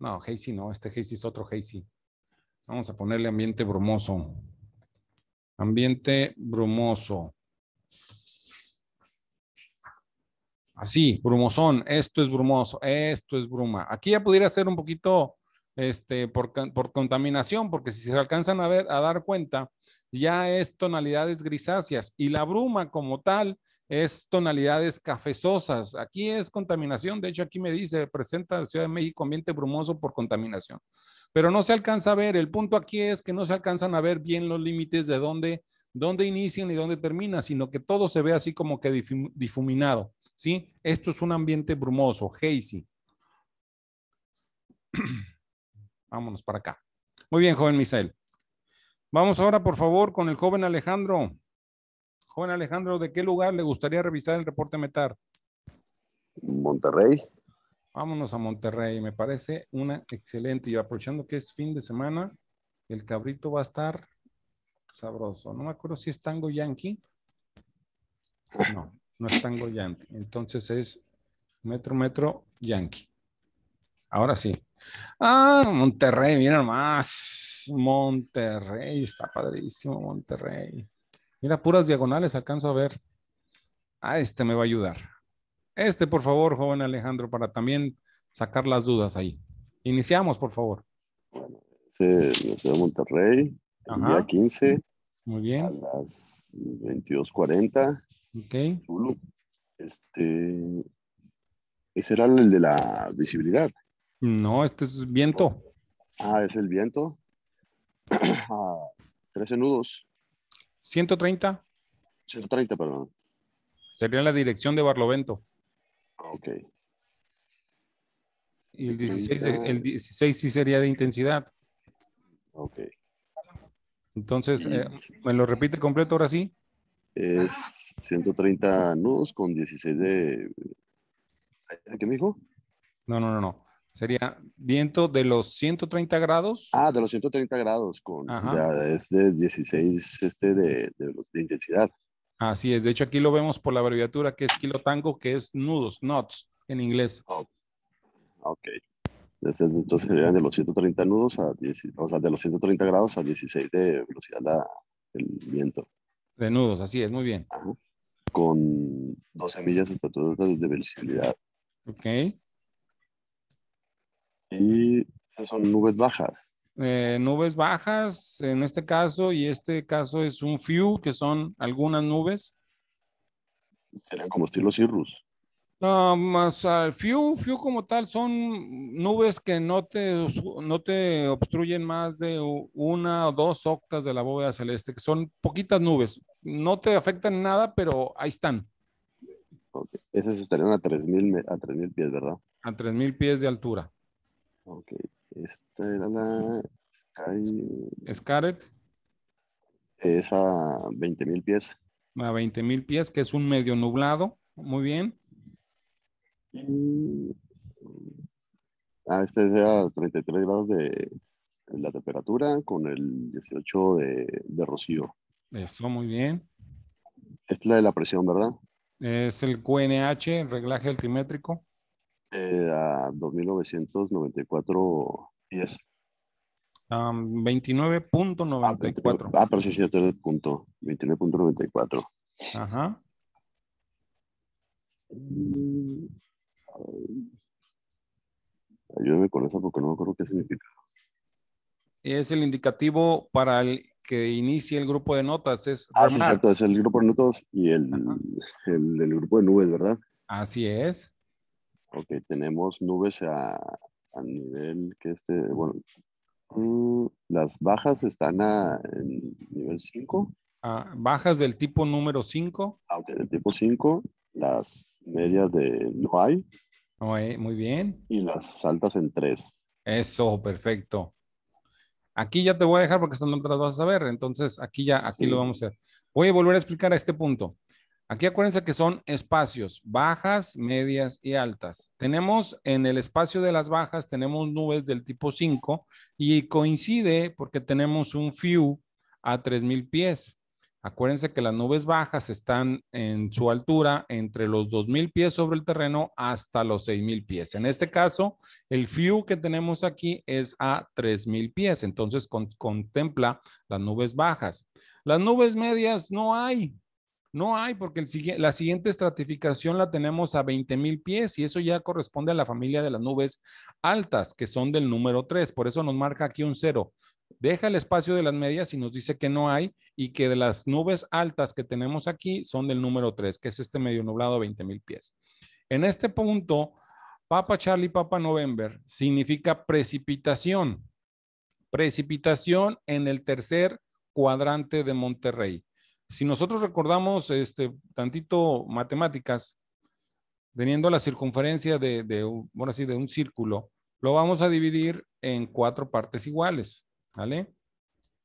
No, Heisi no, este Heisy es otro Heisi. Vamos a ponerle ambiente brumoso. Ambiente brumoso. Así, brumosón, esto es brumoso, esto es bruma. Aquí ya pudiera ser un poquito este, por, contaminación, porque si se alcanzan a, ver, a dar cuenta, ya es tonalidades grisáceas y la bruma como tal es tonalidades cafezosas. Aquí es contaminación, de hecho aquí me dice, presenta Ciudad de México ambiente brumoso por contaminación, pero no se alcanza a ver, el punto aquí es que no se alcanzan a ver bien los límites de dónde, dónde inician y dónde terminan, sino que todo se ve así como que difuminado, ¿sí? Esto es un ambiente brumoso, hazy. Vámonos para acá. Muy bien, joven Misael. Vamos ahora, por favor, con el joven Alejandro. Joven Alejandro, ¿de qué lugar le gustaría revisar el reporte METAR? Monterrey. Vámonos a Monterrey. Me parece una excelente. Y aprovechando que es fin de semana, el cabrito va a estar sabroso. No me acuerdo si es tango yankee. No, no es tango yankee. Entonces es metro, metro yankee. Ahora sí. Ah, Monterrey, mira más. Monterrey, está padrísimo Monterrey. Mira, puras diagonales alcanzo a ver. Ah, este me va a ayudar. Este, por favor, joven Alejandro, para también sacar las dudas ahí. Iniciamos, por favor. Bueno, de Monterrey, día 15. Muy bien. A las 22.40. Ok. Este, ese era el de la visibilidad. No, este es viento. Ah, es el viento. Ah, nudos. 13 nudos. 130. 130, perdón. Sería la dirección de Barlovento. Ok. Y el 16, eh, el 16 sí sería de intensidad. Ok. Entonces, eh, ¿me lo repite completo ahora sí? Es 130 nudos con 16 de... ¿Qué me dijo? No, no, no, no. Sería viento de los 130 grados. Ah, de los 130 grados, con es de 16 este de, de, intensidad. Así es, de hecho aquí lo vemos por la abreviatura que es kilotango, que es nudos, knots en inglés. Oh, ok. Entonces serían de los 130 nudos a o sea, de los 130 grados a 16 de velocidad la, el viento. De nudos, así es, muy bien. Con 12 millas estatutas de velocidad. Ok. Y esas pues, son nubes bajas. Eh, nubes bajas en este caso y este caso es un few que son algunas nubes. serán como estilo cirrus. No, más al few, few como tal son nubes que no te, no te obstruyen más de una o dos octas de la bóveda celeste, que son poquitas nubes. No te afectan nada, pero ahí están. Esas estarían a 3.000 a pies, ¿verdad? A 3.000 pies de altura. Ok, esta era la Sky. Scaret. Es a 20 mil pies. A 20.000 mil pies, que es un medio nublado. Muy bien. Ah, este es a 33 grados de la temperatura con el 18 de, de rocío. Eso, muy bien. Esta es la de la presión, ¿verdad? Es el QNH, reglaje altimétrico a 2.994 10 29.94. Ah, pero sí, sí, el punto. 29.94. Ajá. Mm, ayúdame con eso porque no me acuerdo qué significa. Es el indicativo para el que inicie el grupo de notas. Es ah, sí, es el grupo de notas y el grupo de nubes, ¿verdad? Así es. Ok, tenemos nubes a, nivel que este, bueno, mm, las bajas están a nivel 5. Ah, bajas del tipo número 5. Ah, ok, del tipo 5. Las medias de no hay. muy bien. Y las altas en 3. Eso, perfecto. Aquí ya te voy a dejar porque están otras vas a ver. Entonces, aquí ya, aquí lo vamos a hacer. Voy a volver a explicar a este punto. Aquí acuérdense que son espacios, bajas, medias y altas. Tenemos en el espacio de las bajas, tenemos nubes del tipo 5 y coincide porque tenemos un FIU a 3000 pies. Acuérdense que las nubes bajas están en su altura entre los 2000 pies sobre el terreno hasta los 6000 pies. En este caso, el FIU que tenemos aquí es a 3000 pies, entonces contempla las nubes bajas. Las nubes medias no hay, no hay, porque la siguiente estratificación la tenemos a 20.000 pies y eso ya corresponde a la familia de las nubes altas, que son del número 3. Por eso nos marca aquí un cero. Deja el espacio de las medias y nos dice que no hay y que de las nubes altas que tenemos aquí son del número 3, que es este medio nublado a 20.000 pies. En este punto, Papa Charlie, Papa November significa precipitación. Precipitación en el tercer cuadrante de Monterrey si nosotros recordamos este, tantito matemáticas, teniendo la circunferencia de, así, de un círculo, lo vamos a dividir en cuatro partes iguales, ¿vale?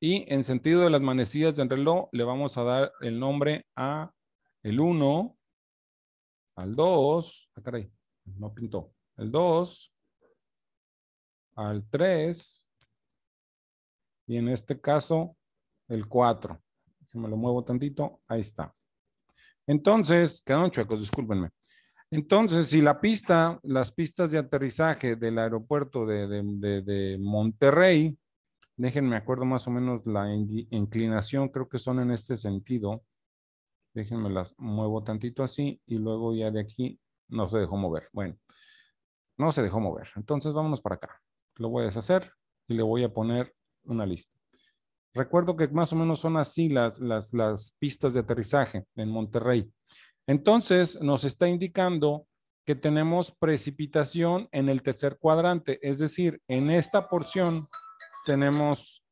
Y en sentido de las manecillas del reloj, le vamos a dar el nombre a el 1, al 2, ah, no pintó, el 2, al 3, y en este caso, el 4. Déjenme lo muevo tantito, ahí está. Entonces, quedaron chuecos, discúlpenme. Entonces, si la pista, las pistas de aterrizaje del aeropuerto de, de Monterrey, déjenme acuerdo más o menos la inclinación, creo que son en este sentido. Déjenme las muevo tantito así y luego ya de aquí no se dejó mover. Bueno, no se dejó mover. Entonces vámonos para acá. Lo voy a deshacer y le voy a poner una lista. Recuerdo que más o menos son así las, las, pistas de aterrizaje en Monterrey. Entonces, nos está indicando que tenemos precipitación en el tercer cuadrante, es decir, en esta porción tenemos,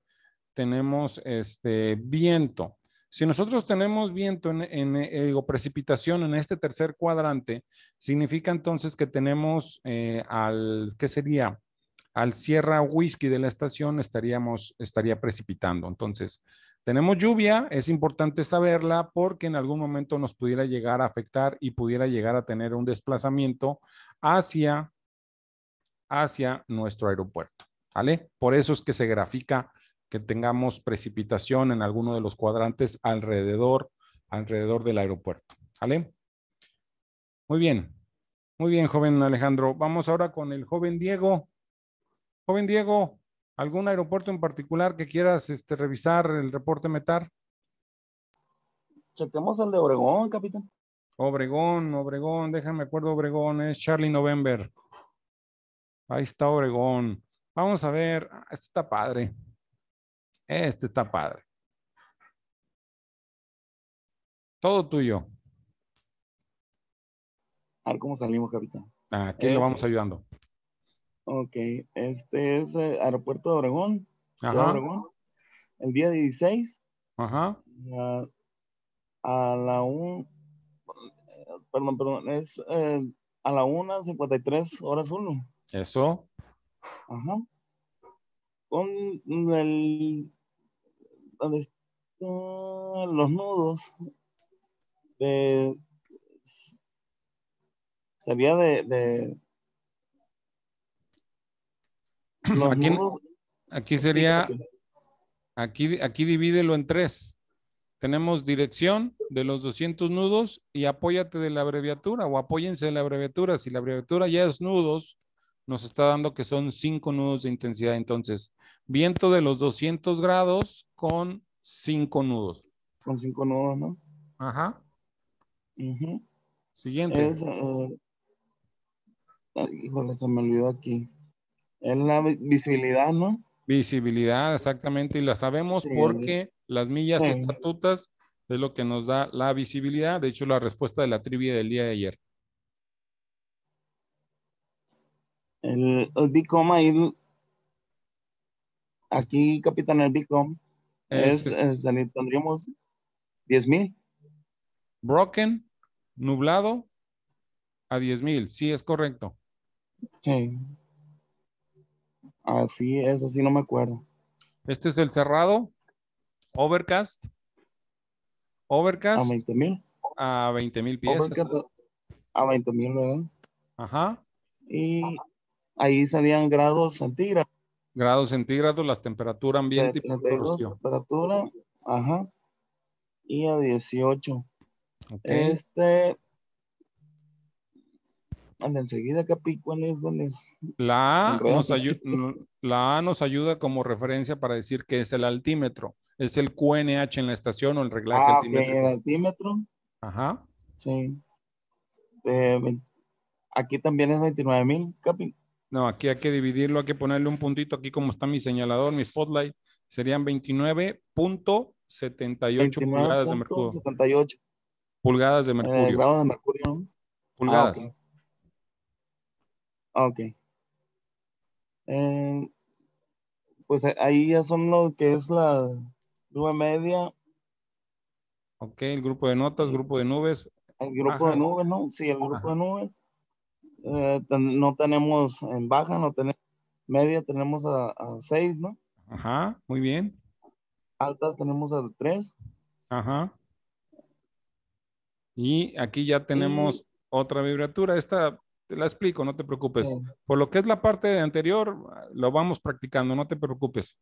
tenemos este viento. Si nosotros tenemos viento eh, o precipitación en este tercer cuadrante, significa entonces que tenemos eh, al, ¿qué sería? al Sierra Whisky de la estación estaríamos, estaría precipitando. Entonces, tenemos lluvia, es importante saberla porque en algún momento nos pudiera llegar a afectar y pudiera llegar a tener un desplazamiento hacia, hacia nuestro aeropuerto. ¿Vale? Por eso es que se grafica que tengamos precipitación en alguno de los cuadrantes alrededor, alrededor del aeropuerto. ¿Vale? Muy bien. Muy bien, joven Alejandro. Vamos ahora con el joven Diego. Joven Diego, ¿algún aeropuerto en particular que quieras este, revisar el reporte METAR? Chequemos el de Obregón, capitán. Obregón, Obregón, déjame acuerdo, Obregón, es Charlie November. Ahí está Obregón. Vamos a ver, ah, este está padre. Este está padre. Todo tuyo. A ver cómo salimos, capitán. Aquí lo vamos ayudando. Ok, este es el eh, aeropuerto de Oregón. Ajá. Oregón. el día 16. Ajá. A, la 1. Perdón, perdón. Es eh, a la 1.53 horas 1. Eso. Ajá. Con mm, el. están los nudos de. Sería de, de aquí, aquí sería, aquí, aquí divídelo en tres. Tenemos dirección de los 200 nudos y apóyate de la abreviatura o apóyense de la abreviatura. Si la abreviatura ya es nudos, nos está dando que son cinco nudos de intensidad. Entonces, viento de los 200 grados con cinco nudos. Con cinco nudos, ¿no? Ajá. Siguiente. Eh, híjole, se me olvidó aquí. Es la visibilidad, ¿no? Visibilidad, exactamente, y la sabemos porque las millas estatutas es lo que nos da la visibilidad. De hecho, la respuesta de la trivia del día de ayer. El, el ahí, aquí, capitán, el vicom tendríamos 10.000. Broken, nublado, a 10.000, mil. Sí, es correcto. Sí. Así es, así no me acuerdo. Este es el cerrado. Overcast. Overcast. A 20 mil. A 20 mil piezas. a 20 mil, ¿verdad? Ajá. Y ahí salían grados centígrados. Grados centígrados, las temperaturas ambiente temperatura, ajá. Y a 18. Este enseguida Capi, ¿cuál es? La, a nos la nos ayuda como referencia para decir que es el altímetro. Es el QNH en la estación o el reglaje ah, el altímetro. Ajá. Sí. Eh, aquí también es 29 mil, Capi. No, aquí hay que dividirlo, hay que ponerle un puntito aquí como está mi señalador, mi spotlight. Serían 29.78 pulgadas de mercurio. 78. Pulgadas de eh, mercurio. Ah, pulgadas. Ok. Eh, pues eh, ahí ya son lo que es la nube media. Ok, el grupo de notas, grupo de nubes. El grupo de nubes, ¿no? Sí, el grupo de nubes. Eh, no tenemos en baja, no tenemos media, tenemos a, 6, seis, ¿no? Ajá, muy bien. Altas tenemos a 3. Ajá. Y aquí ya tenemos otra vibratura. Esta te la explico, no te preocupes. Por lo que es la parte anterior, lo vamos practicando, no te preocupes.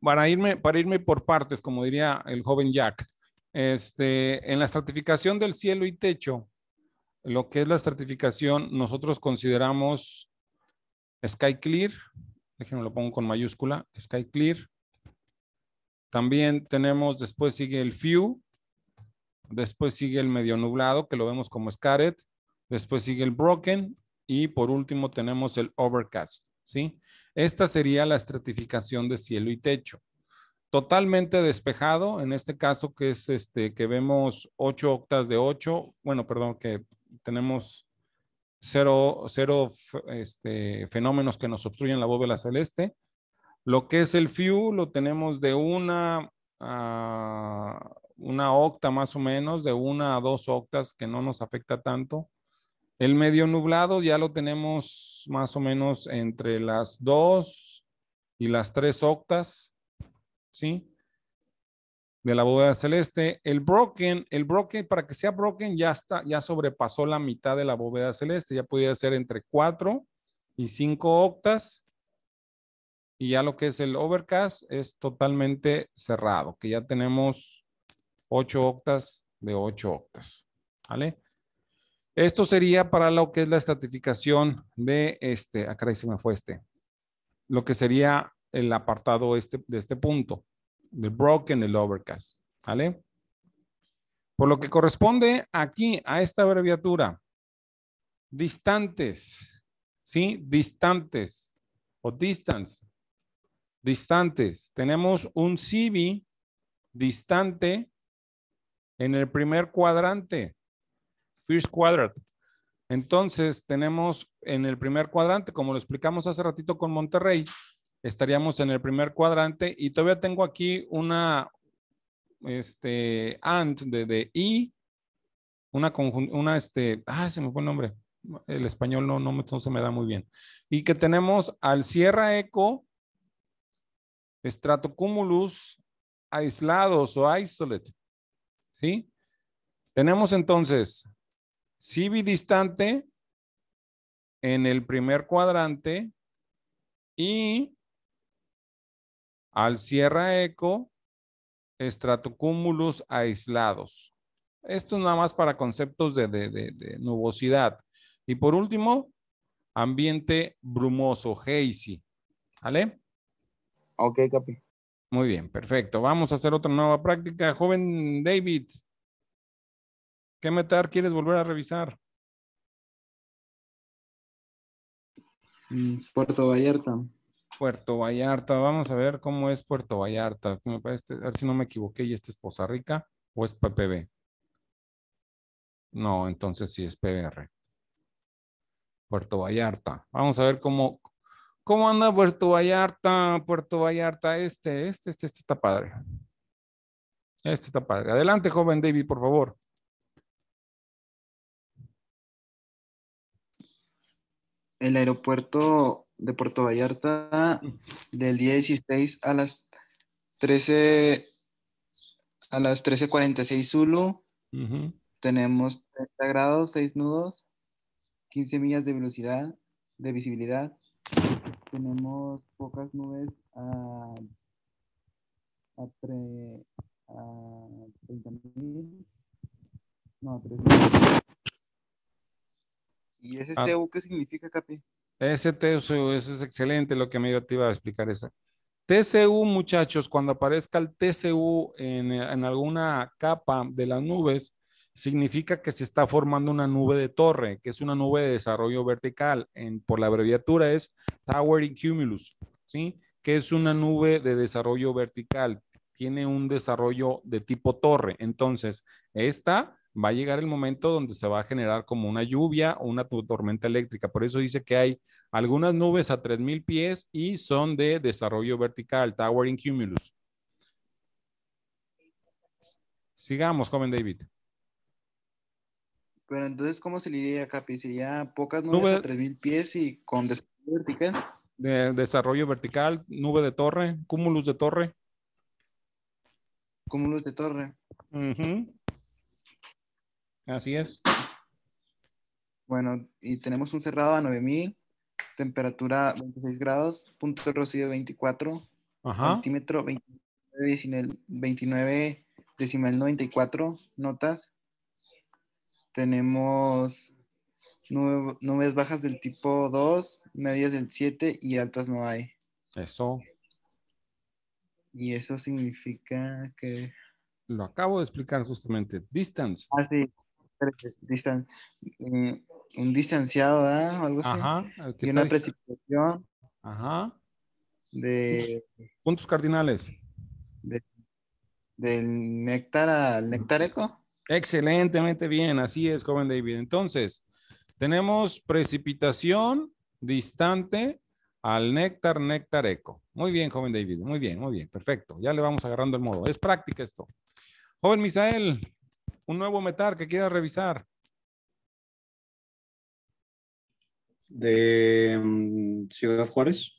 Para irme, para irme por partes, como diría el joven Jack, este, en la estratificación del cielo y techo, lo que es la estratificación, nosotros consideramos Sky Clear, déjenme lo pongo con mayúscula, Sky Clear. También tenemos, después sigue el Few, después sigue el medio nublado, que lo vemos como Scattered, Después sigue el broken y por último tenemos el overcast, ¿sí? Esta sería la estratificación de cielo y techo. Totalmente despejado, en este caso que es este, que vemos 8 octas de 8, bueno, perdón, que tenemos cero, cero este, fenómenos que nos obstruyen la bóveda celeste. Lo que es el FIU lo tenemos de una a una octa más o menos, de una a dos octas que no nos afecta tanto. El medio nublado ya lo tenemos más o menos entre las dos y las tres octas, ¿sí? De la bóveda celeste. El broken, el broken, para que sea broken, ya está, ya sobrepasó la mitad de la bóveda celeste, ya podía ser entre 4 y 5 octas. Y ya lo que es el overcast es totalmente cerrado, que ya tenemos ocho octas de ocho octas. ¿Vale? Esto sería para lo que es la estratificación de este, acá ahí se me fue este, lo que sería el apartado este, de este punto, del broken, el overcast, ¿vale? Por lo que corresponde aquí a esta abreviatura, distantes, ¿sí? Distantes o distance, distantes. Tenemos un CV distante en el primer cuadrante, entonces, tenemos en el primer cuadrante, como lo explicamos hace ratito con Monterrey, estaríamos en el primer cuadrante y todavía tengo aquí una este, AND de, de I, una, una este, ah, se me fue el nombre, el español no, no, me, se me da muy bien. Y que tenemos al Sierra Eco, Stratocumulus, aislados o isolate, ¿sí? Tenemos entonces Sí distante en el primer cuadrante y al Sierra Eco, estratocúmulos aislados. Esto es nada más para conceptos de, de nubosidad. Y por último, ambiente brumoso, hazy. ¿Vale? Ok, Capi. Muy bien, perfecto. Vamos a hacer otra nueva práctica. Joven David, ¿Qué metar quieres volver a revisar? Mm, Puerto Vallarta. Puerto Vallarta, vamos a ver cómo es Puerto Vallarta. Este, a ver si no me equivoqué y este es Poza Rica o es PPB. No, entonces sí es PBR. Puerto Vallarta. Vamos a ver cómo, cómo anda Puerto Vallarta. Puerto Vallarta, este, este, este, este está padre. Este está padre. Adelante, joven David, por favor. el aeropuerto de Puerto Vallarta del día 16 a las 13 a las 13.46 Zulu. Tenemos 30 grados, 6 nudos, 15 millas de velocidad, de visibilidad. Tenemos pocas nubes a, a, No, ¿Y ese ah. CU qué significa, Capi? Ese TCU, eso es excelente lo que me te iba a explicar esa. TCU, muchachos, cuando aparezca el TCU en, en alguna capa de las nubes, significa que se está formando una nube de torre, que es una nube de desarrollo vertical. En, por la abreviatura es Towering Cumulus, ¿sí? que es una nube de desarrollo vertical. Tiene un desarrollo de tipo torre. Entonces, esta va a llegar el momento donde se va a generar como una lluvia o una tormenta eléctrica. Por eso dice que hay algunas nubes a 3.000 pies y son de desarrollo vertical, towering cumulus. Sigamos, joven David. Pero entonces, ¿cómo se diría, Capi? ¿Sería pocas nubes, a 3.000 pies y con desarrollo vertical? desarrollo vertical, nube de torre, cúmulus de torre. Cúmulus de torre. Así es. Bueno, y tenemos un cerrado a 9000, temperatura 26 grados, punto de rocío 24, Ajá. centímetro 29, decimal 94 notas. Tenemos nubes, bajas del tipo 2, medias del 7 y altas no hay. Eso. Y eso significa que... Lo acabo de explicar justamente. Distance. Así ah, Mm, un distanciado, ¿verdad? O algo así. y una precipitación. Ajá. De. Puntos cardinales. del néctar al néctar eco. Excelentemente bien, así es, joven David. Entonces, tenemos precipitación distante al néctar, néctar eco. Muy bien, joven David, muy bien, muy bien, perfecto. Ya le vamos agarrando el modo. Es práctica esto. Joven Misael, un nuevo metal que quiera revisar. De mm, Ciudad Juárez.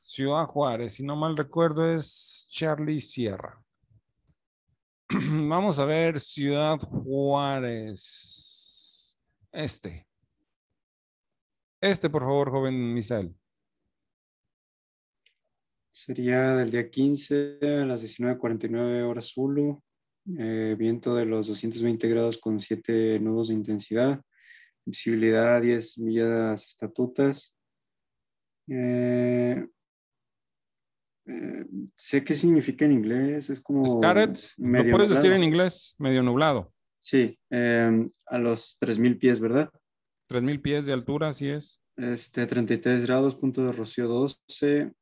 Ciudad Juárez, si no mal recuerdo, es Charlie Sierra. Vamos a ver Ciudad Juárez. Este. Este, por favor, joven Misael. Sería del día 15 a las 19.49 horas Zulu. Eh, viento de los 220 grados con 7 nudos de intensidad, visibilidad 10 millas estatutas. Eh, eh, sé qué significa en inglés, es como... Pues, lo puedes decir en inglés, medio nublado. Sí, em, a los 3.000 pies, ¿verdad? 3.000 pies de altura, así es. Este, 33 grados, punto de rocío 12,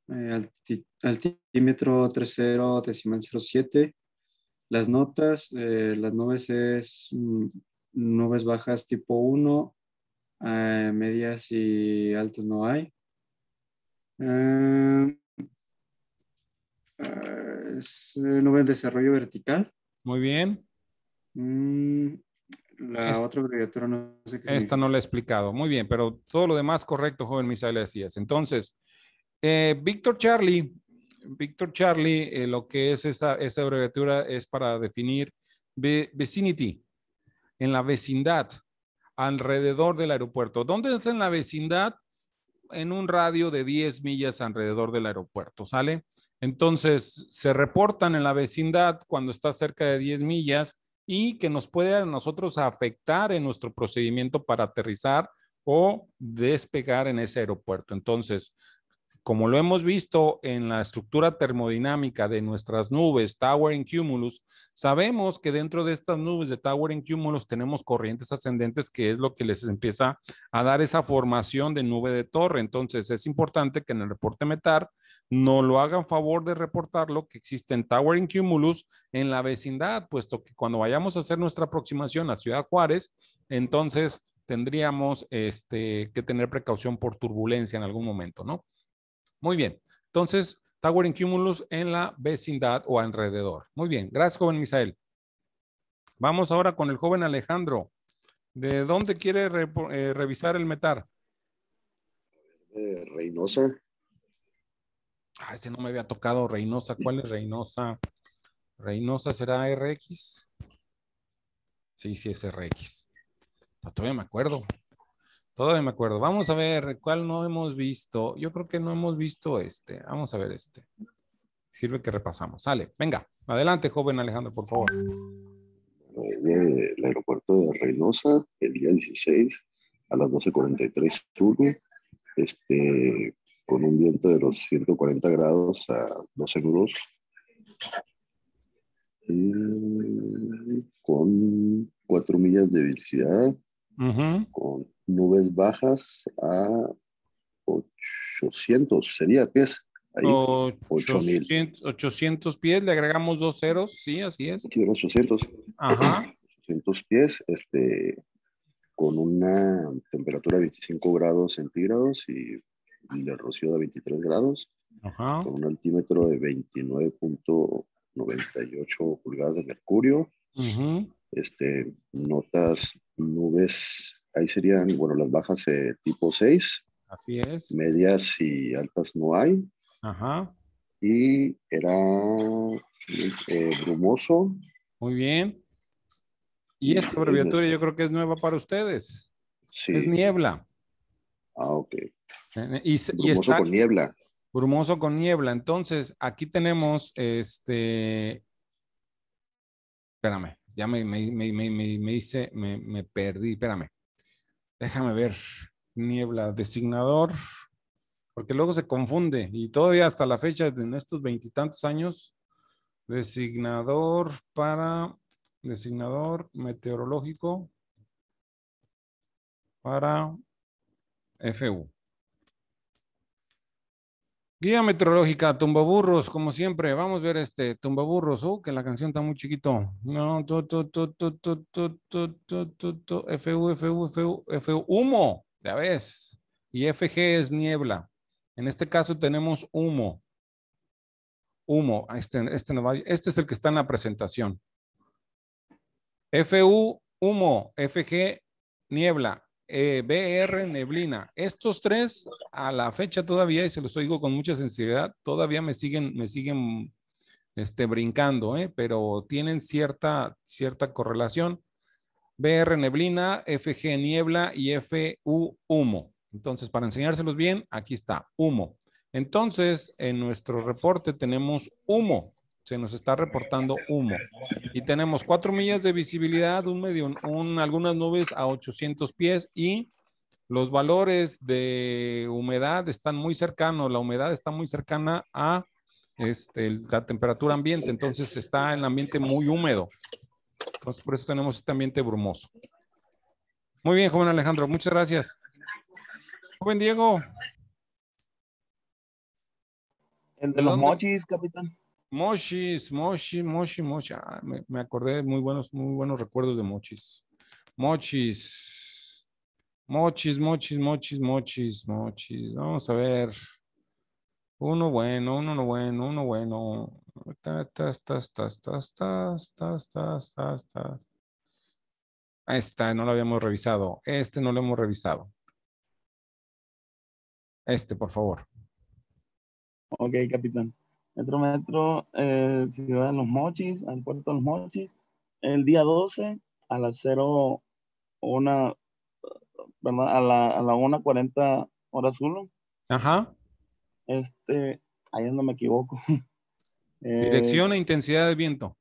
altímetro 30, decimal 07. Las notas, eh, las nubes es mm, nubes bajas tipo 1, eh, medias y altas no hay. Eh, es nube desarrollo vertical. Muy bien. Mm, la otra abreviatura no sé qué Esta no la he explicado. Muy bien, pero todo lo demás correcto, joven Misael, decías. Entonces, Víctor Charlie Víctor Charlie, eh, lo que es esa, abreviatura es para definir vicinity, en la vecindad, alrededor del aeropuerto. ¿Dónde es en la vecindad? En un radio de 10 millas alrededor del aeropuerto, ¿sale? Entonces, se reportan en la vecindad cuando está cerca de 10 millas y que nos puede a nosotros afectar en nuestro procedimiento para aterrizar o despegar en ese aeropuerto. Entonces, como lo hemos visto en la estructura termodinámica de nuestras nubes, Tower and Cumulus, sabemos que dentro de estas nubes de Tower and Cumulus tenemos corrientes ascendentes, que es lo que les empieza a dar esa formación de nube de torre. Entonces, es importante que en el reporte METAR no lo hagan favor de reportarlo, que existen Tower and Cumulus en la vecindad, puesto que cuando vayamos a hacer nuestra aproximación a Ciudad Juárez, entonces tendríamos este, que tener precaución por turbulencia en algún momento, ¿no? Muy bien. Entonces, Tower en Cumulus en la vecindad o alrededor. Muy bien. Gracias, joven Misael. Vamos ahora con el joven Alejandro. ¿De dónde quiere eh, revisar el METAR? Eh, Reynosa. Ah, ese no me había tocado. Reynosa. ¿Cuál es Reynosa? Reynosa será RX. Sí, sí, es RX. Todavía me acuerdo. Todavía me acuerdo. Vamos a ver cuál no hemos visto. Yo creo que no hemos visto este. Vamos a ver este. Sirve que repasamos. Sale, venga. Adelante, joven Alejandro, por favor. Eh, el aeropuerto de Reynosa, el día 16, a las 12.43 turno, este, con un viento de los 140 grados a 12 nudos, con cuatro millas de velocidad, con nubes bajas a 800 sería pies. Ahí, 800, 800 pies, le agregamos dos ceros, sí, así es. 800. Ajá. 800 pies, este, con una temperatura de 25 grados centígrados y, y el rocío de 23 grados, Ajá. con un altímetro de 29.98 pulgadas de mercurio, uh este, notas, nubes, ahí serían, bueno, las bajas eh, tipo 6. Así es. Medias y altas no hay. Ajá. Y era eh, brumoso. Muy bien. Y esta abreviatura yo creo que es nueva para ustedes. Sí. Es niebla. Ah, ok. Eh, y, brumoso con niebla. Brumoso con niebla. Entonces, aquí tenemos este. Espérame. Ya me, me, me, me hice, me, perdí, espérame. Déjame ver. Niebla, designador, porque luego se confunde y todavía hasta la fecha en estos veintitantos años, designador para, designador meteorológico para FU. Guía meteorológica, tumbaburros, como siempre. Vamos a ver este, tumbaburros. Oh, que la canción está muy chiquito. No, tu, tu, tu, tu, tu, tu, tu, tu, tu, FU, FU, FU, FU, humo, ya ves. Y FG es niebla. En este caso tenemos humo. Humo, este, este, no va, este es el que está en la presentación. FU, humo, FG, niebla. Eh, BR Neblina. Estos tres a la fecha todavía, y se los oigo con mucha sinceridad, todavía me siguen, me siguen este, brincando, ¿eh? pero tienen cierta, cierta correlación. BR Neblina, FG Niebla y FU Humo. Entonces, para enseñárselos bien, aquí está, humo. Entonces, en nuestro reporte tenemos humo se nos está reportando humo. Y tenemos cuatro millas de visibilidad, un medio, algunas nubes a 800 pies y los valores de humedad están muy cercanos, la humedad está muy cercana a este, la temperatura ambiente, entonces está el ambiente muy húmedo. Entonces por eso tenemos este ambiente brumoso. Muy bien, joven Alejandro, muchas gracias. Joven Diego. El de los mochis, capitán. Mochis, mochis, mochis, mochis. Ah, me, acordé de muy buenos, muy buenos recuerdos de Mochis. Mochis. Mochis, Mochis, Mochis, Mochis, Mochis. Vamos a ver. Uno bueno, uno no bueno, uno bueno. Ahí está, no lo habíamos revisado. Este no lo hemos revisado. Este, por favor. Ok, capitán. Metro Metro, eh, Ciudad de los Mochis, al Puerto de los Mochis, el día 12 a las 0, una, perdón, a la, a la 1.40 horas azul Ajá. Este, ahí no me equivoco. Eh, Dirección e intensidad de viento.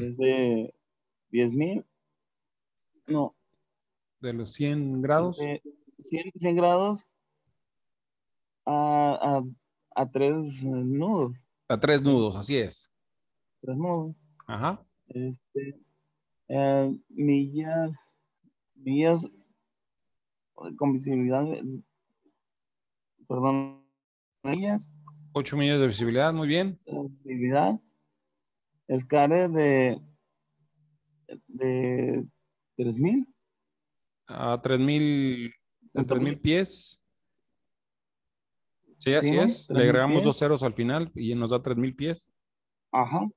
Es de 10.000. No. De los 100 grados. De 100, 100 grados a, a a tres eh, nudos. A tres nudos, así es. Tres nudos. Ajá. Este, eh, millas, millas eh, con visibilidad, perdón, millas. Ocho millas de visibilidad, muy bien. Visibilidad. Escare de, de mil. A 3000, a mil pies. Sí, así es. Le agregamos dos ceros al final y nos da 3000 pies. Ajá.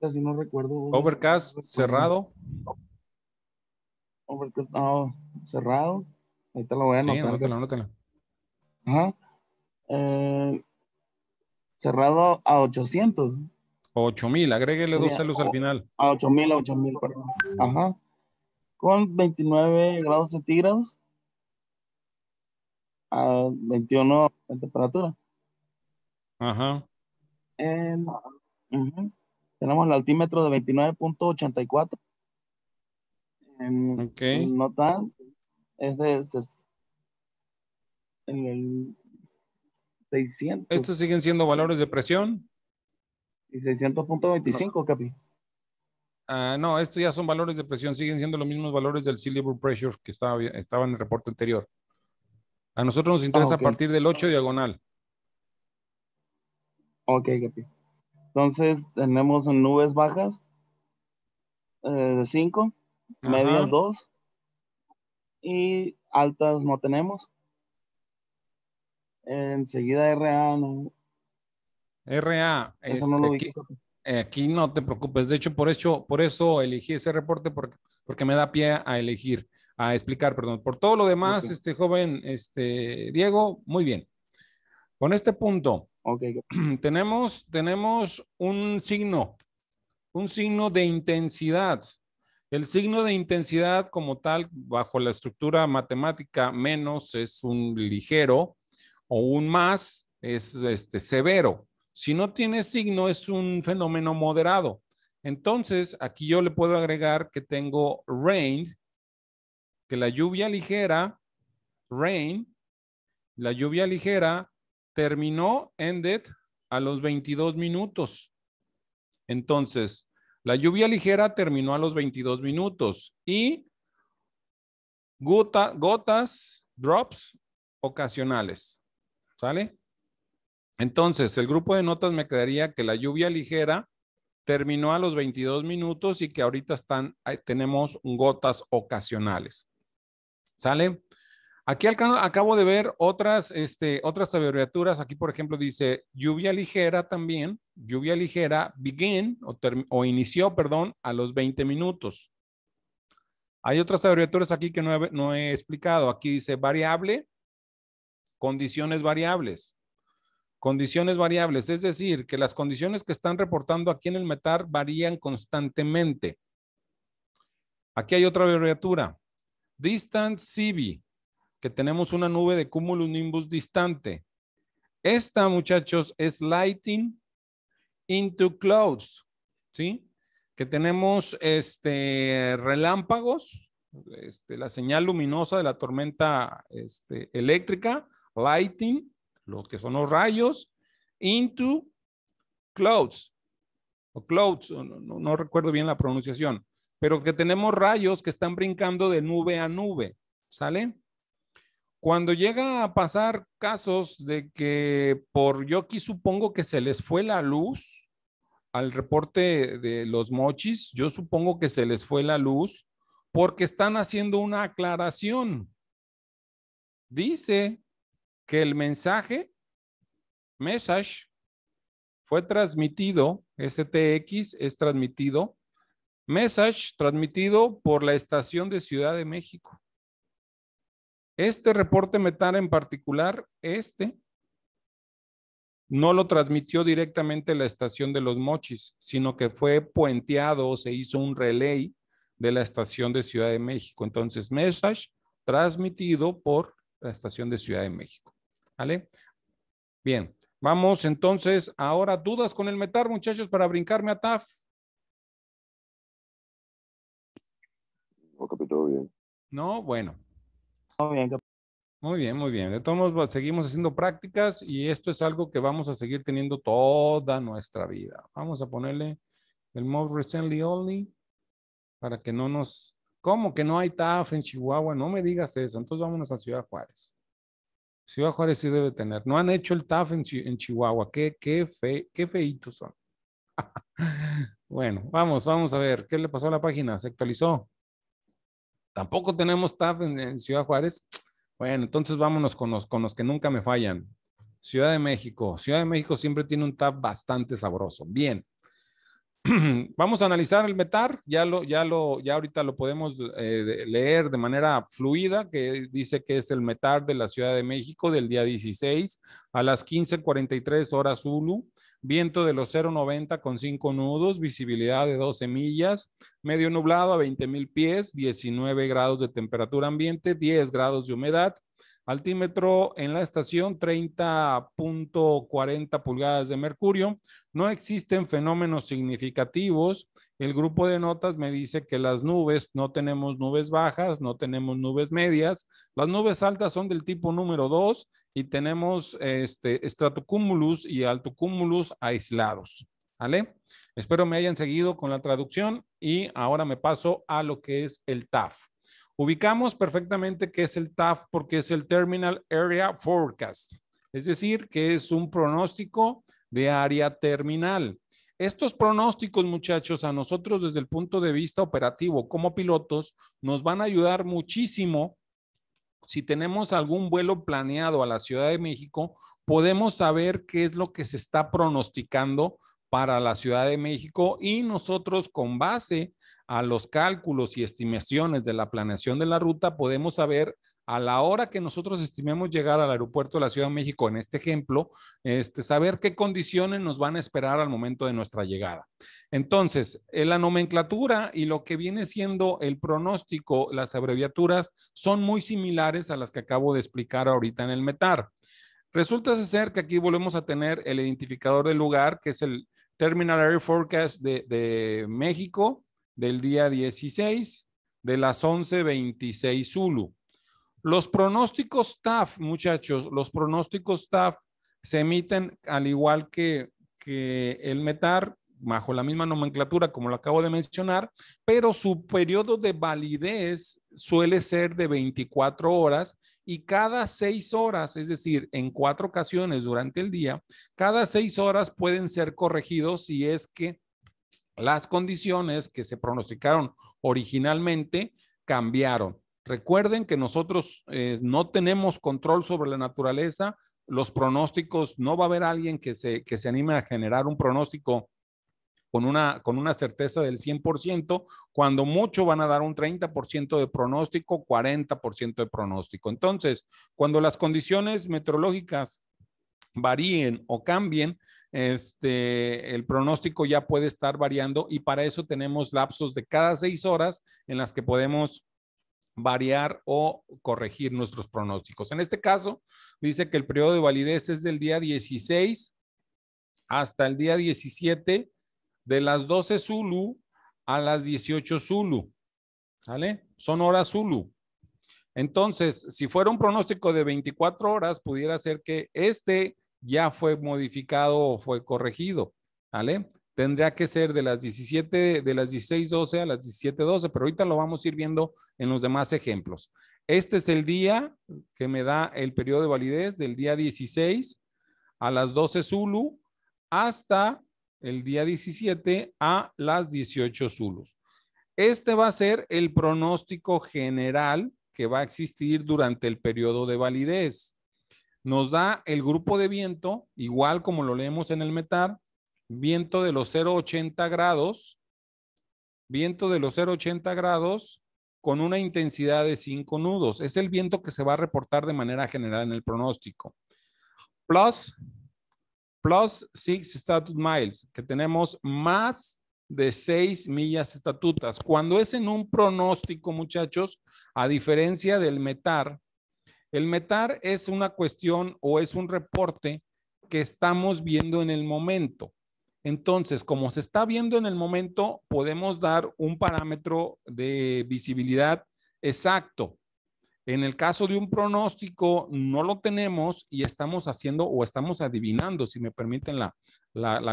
Casi no recuerdo. Overcast cerrado. Overcast cerrado. Ahí te lo voy a anotar. Sí, anótala, anótala. Ajá. Eh, cerrado a 800. 8000, agréguele dos ceros al final. A 8000, a 8000, perdón. Ajá. Con 29 grados centígrados a 21 en temperatura. Ajá. Tenemos el altímetro de 29.84. Ok. No tan. es de en el 600. ¿Estos siguen siendo valores de presión? Y 600.25, Capi. Ah, no, estos ya son valores de presión, siguen siendo los mismos valores del silver pressure que estaba, estaba en el reporte anterior. A nosotros nos interesa ah, partir del 8 diagonal. Ok, Capi. Entonces tenemos nubes bajas eh, de 5, medias 2 y altas no tenemos. Enseguida RA no. RA, este, eh, aquí, no te preocupes. De hecho, por, hecho, por eso elegí ese reporte porque, porque me da pie a elegir a explicar, perdón. Por todo lo demás, este joven, este Diego, muy bien. Con este punto, tenemos, tenemos un signo, un signo de intensidad. El signo de intensidad como tal, bajo la estructura matemática, menos es un ligero o un más es este, severo. Si no tiene signo, es un fenómeno moderado. Entonces, aquí yo le puedo agregar que tengo range, la lluvia ligera, rain, la lluvia ligera terminó, ended, a los 22 minutos. Entonces, la lluvia ligera terminó a los 22 minutos y gotas, drops ocasionales. ¿Sale? Entonces, el grupo de notas me quedaría que la lluvia ligera terminó a los 22 minutos y que ahorita están, tenemos gotas ocasionales. ¿Sale? Aquí acabo de ver otras, este, otras abreviaturas. Aquí, por ejemplo, dice lluvia ligera también. Lluvia ligera begin o, o inició, perdón, a los 20 minutos. Hay otras abreviaturas aquí que no he, no he explicado. Aquí dice variable, condiciones variables. Condiciones variables, es decir, que las condiciones que están reportando aquí en el METAR varían constantemente. Aquí hay otra abreviatura, distant CB, que tenemos una nube de nimbus distante. Esta, muchachos, es lighting into clouds, ¿sí? Que tenemos este, relámpagos, este, la señal luminosa de la tormenta este, eléctrica, lighting, lo que son los rayos, into clouds, o clouds, no recuerdo bien la pronunciación pero que tenemos rayos que están brincando de nube a nube, ¿sale? Cuando llega a pasar casos de que por yo aquí supongo que se les fue la luz al reporte de los mochis, yo supongo que se les fue la luz porque están haciendo una aclaración. Dice que el mensaje, message, fue transmitido, STX es transmitido Message transmitido por la estación de Ciudad de México. Este reporte metal en particular, este, no lo transmitió directamente la estación de los Mochis, sino que fue puenteado, o se hizo un relay de la estación de Ciudad de México. Entonces, message transmitido por la estación de Ciudad de México. ¿Vale? Bien, vamos entonces ahora dudas con el metal, muchachos, para brincarme a TAF. bien? No, bueno. Muy bien, muy bien. De todos modos, seguimos haciendo prácticas y esto es algo que vamos a seguir teniendo toda nuestra vida. Vamos a ponerle el most recently only para que no nos... ¿Cómo que no hay TAF en Chihuahua? No me digas eso. Entonces vámonos a Ciudad Juárez. Ciudad Juárez sí debe tener. No han hecho el TAF en, Chihuahua. Qué, qué, fe, qué feitos son. bueno, vamos, vamos a ver. ¿Qué le pasó a la página? ¿Se actualizó? tampoco tenemos tap en, Ciudad Juárez. Bueno, entonces vámonos con los, con los que nunca me fallan. Ciudad de México. Ciudad de México siempre tiene un tap bastante sabroso. Bien. Vamos a analizar el METAR, ya lo, ya lo, ya ahorita lo podemos eh, leer de manera fluida, que dice que es el METAR de la Ciudad de México del día 16 a las 15.43 horas ULU, viento de los 0,90 con 5 nudos, visibilidad de 12 millas, medio nublado a 20 mil pies, 19 grados de temperatura ambiente, 10 grados de humedad, Altímetro en la estación 30.40 pulgadas de mercurio. No existen fenómenos significativos. El grupo de notas me dice que las nubes, no tenemos nubes bajas, no tenemos nubes medias. Las nubes altas son del tipo número 2 y tenemos este, estratocúmulus y altocúmulus aislados. ¿Vale? Espero me hayan seguido con la traducción y ahora me paso a lo que es el TAF. Ubicamos perfectamente qué es el TAF porque es el Terminal Area Forecast, es decir, que es un pronóstico de área terminal. Estos pronósticos, muchachos, a nosotros desde el punto de vista operativo como pilotos, nos van a ayudar muchísimo si tenemos algún vuelo planeado a la Ciudad de México, podemos saber qué es lo que se está pronosticando para la Ciudad de México y nosotros con base a los cálculos y estimaciones de la planeación de la ruta podemos saber a la hora que nosotros estimemos llegar al aeropuerto de la Ciudad de México, en este ejemplo, este, saber qué condiciones nos van a esperar al momento de nuestra llegada. Entonces, en la nomenclatura y lo que viene siendo el pronóstico, las abreviaturas, son muy similares a las que acabo de explicar ahorita en el METAR. Resulta ser que aquí volvemos a tener el identificador del lugar, que es el, Terminal Air Forecast de, México del día 16 de las 11.26 Zulu. Los pronósticos TAF, muchachos, los pronósticos TAF se emiten al igual que, que el METAR, bajo la misma nomenclatura como lo acabo de mencionar, pero su periodo de validez suele ser de 24 horas y cada seis horas, es decir, en cuatro ocasiones durante el día, cada seis horas pueden ser corregidos si es que las condiciones que se pronosticaron originalmente cambiaron. Recuerden que nosotros eh, no tenemos control sobre la naturaleza, los pronósticos, no va a haber alguien que se, que se anime a generar un pronóstico con una, con una certeza del 100%, cuando mucho van a dar un 30% de pronóstico, 40% de pronóstico. Entonces, cuando las condiciones meteorológicas varíen o cambien, este, el pronóstico ya puede estar variando y para eso tenemos lapsos de cada seis horas en las que podemos variar o corregir nuestros pronósticos. En este caso, dice que el periodo de validez es del día 16 hasta el día 17 de las 12 Zulu a las 18 Zulu. ¿Sale? Son horas Zulu. Entonces, si fuera un pronóstico de 24 horas, pudiera ser que este ya fue modificado o fue corregido. ¿Vale? Tendría que ser de las 17, de las 16.12 a las 17.12, pero ahorita lo vamos a ir viendo en los demás ejemplos. Este es el día que me da el periodo de validez del día 16 a las 12 Zulu hasta el día 17 a las 18 zulos. Este va a ser el pronóstico general que va a existir durante el periodo de validez. Nos da el grupo de viento, igual como lo leemos en el METAR, viento de los 0,80 grados, viento de los 0,80 grados con una intensidad de 5 nudos. Es el viento que se va a reportar de manera general en el pronóstico. Plus plus six statute miles, que tenemos más de seis millas estatutas. Cuando es en un pronóstico, muchachos, a diferencia del METAR, el METAR es una cuestión o es un reporte que estamos viendo en el momento. Entonces, como se está viendo en el momento, podemos dar un parámetro de visibilidad exacto. En el caso de un pronóstico, no lo tenemos y estamos haciendo o estamos adivinando, si me permiten la,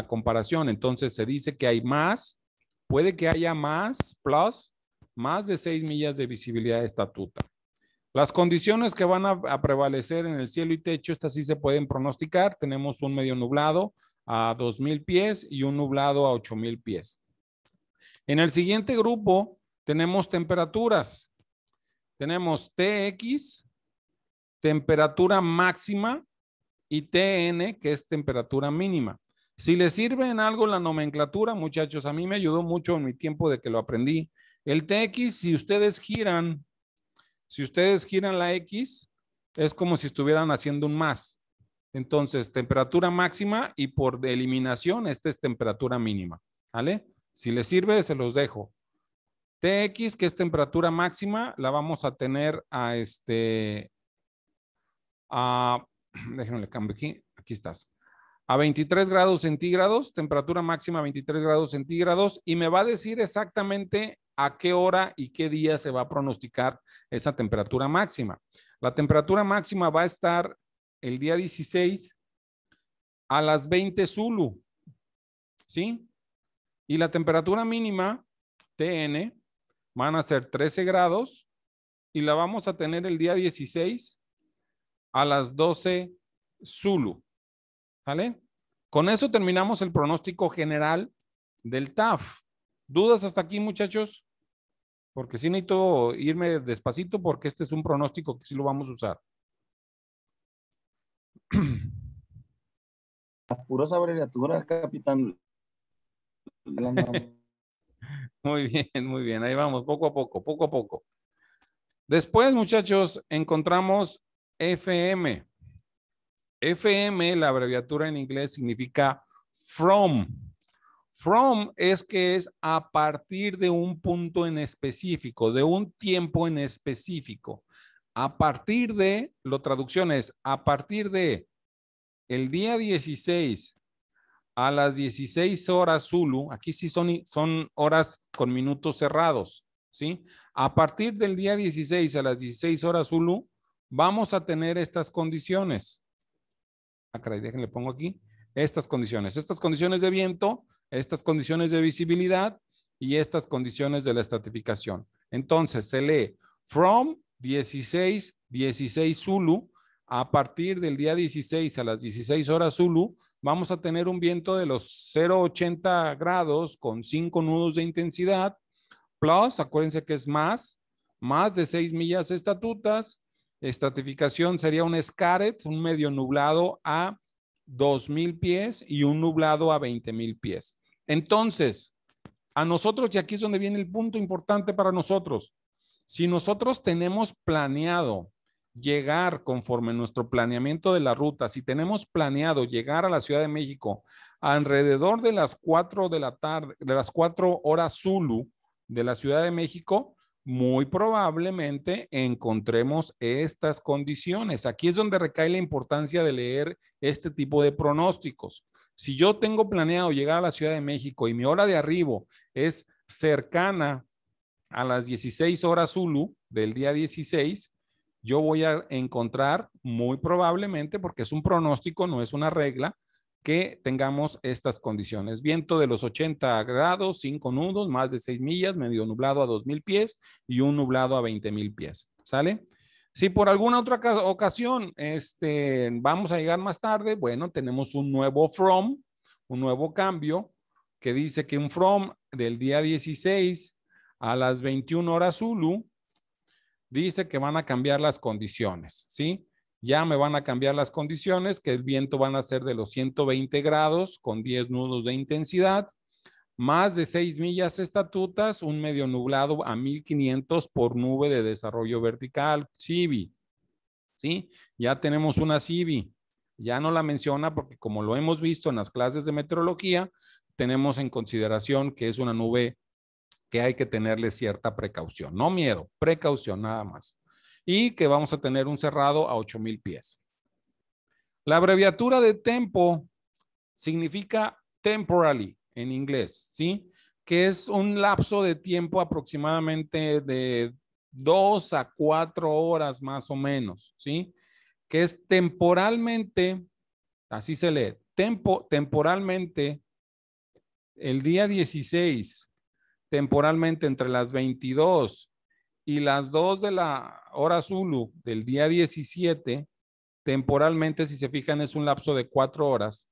comparación. Entonces se dice que hay más, puede que haya más, plus, más de 6 millas de visibilidad estatuta. Las condiciones que van a, prevalecer en el cielo y techo, estas sí se pueden pronosticar. Tenemos un medio nublado a 2.000 pies y un nublado a 8.000 pies. En el siguiente grupo tenemos temperaturas. Tenemos TX, temperatura máxima, y TN, que es temperatura mínima. Si les sirve en algo la nomenclatura, muchachos, a mí me ayudó mucho en mi tiempo de que lo aprendí. El TX, si ustedes giran, si ustedes giran la X, es como si estuvieran haciendo un más. Entonces, temperatura máxima y por eliminación, esta es temperatura mínima. ¿Vale? Si les sirve, se los dejo. TX, que es temperatura máxima, la vamos a tener a este, a, déjenme le cambio aquí, aquí estás, a 23 grados centígrados, temperatura máxima 23 grados centígrados, y me va a decir exactamente a qué hora y qué día se va a pronosticar esa temperatura máxima. La temperatura máxima va a estar el día 16 a las 20 Zulu, ¿sí? Y la temperatura mínima, TN, Van a ser 13 grados y la vamos a tener el día 16 a las 12 Zulu. ¿Sale? Con eso terminamos el pronóstico general del TAF. ¿Dudas hasta aquí, muchachos? Porque sí necesito irme despacito porque este es un pronóstico que sí lo vamos a usar. Las puras abreviaturas, capitán. Muy bien, muy bien. Ahí vamos, poco a poco, poco a poco. Después, muchachos, encontramos FM. FM, la abreviatura en inglés, significa from. From es que es a partir de un punto en específico, de un tiempo en específico. A partir de, lo traducción es, a partir de el día 16 a las 16 horas Zulu, aquí sí son, son horas con minutos cerrados, ¿sí? A partir del día 16 a las 16 horas Zulu, vamos a tener estas condiciones. acá ah, déjenle pongo aquí. Estas condiciones, estas condiciones de viento, estas condiciones de visibilidad y estas condiciones de la estratificación. Entonces, se lee from 16, 16 Zulu, a partir del día 16 a las 16 horas Zulu, vamos a tener un viento de los 0,80 grados con 5 nudos de intensidad, plus, acuérdense que es más, más de 6 millas estatutas. Estratificación sería un scaret, un medio nublado a 2.000 pies y un nublado a 20.000 pies. Entonces, a nosotros, y aquí es donde viene el punto importante para nosotros, si nosotros tenemos planeado llegar conforme nuestro planeamiento de la ruta, si tenemos planeado llegar a la Ciudad de México alrededor de las 4 de la tarde, de las 4 horas Zulu de la Ciudad de México, muy probablemente encontremos estas condiciones. Aquí es donde recae la importancia de leer este tipo de pronósticos. Si yo tengo planeado llegar a la Ciudad de México y mi hora de arribo es cercana a las 16 horas Zulu del día 16, yo voy a encontrar muy probablemente, porque es un pronóstico, no es una regla, que tengamos estas condiciones. Viento de los 80 grados, 5 nudos, más de 6 millas, medio nublado a 2.000 pies y un nublado a 20.000 pies. ¿Sale? Si por alguna otra ocasión este, vamos a llegar más tarde, bueno, tenemos un nuevo from, un nuevo cambio que dice que un from del día 16 a las 21 horas Zulu dice que van a cambiar las condiciones, ¿sí? Ya me van a cambiar las condiciones, que el viento van a ser de los 120 grados con 10 nudos de intensidad, más de 6 millas estatutas, un medio nublado a 1500 por nube de desarrollo vertical, CIBI, ¿sí? Ya tenemos una CIBI, ya no la menciona porque como lo hemos visto en las clases de meteorología, tenemos en consideración que es una nube que hay que tenerle cierta precaución, no miedo, precaución nada más. Y que vamos a tener un cerrado a 8000 pies. La abreviatura de tempo significa temporally en inglés, ¿sí? Que es un lapso de tiempo aproximadamente de dos a cuatro horas más o menos, ¿sí? Que es temporalmente, así se lee, tempo, temporalmente, el día 16 temporalmente entre las 22 y las 2 de la hora Zulu del día 17, temporalmente, si se fijan, es un lapso de cuatro horas.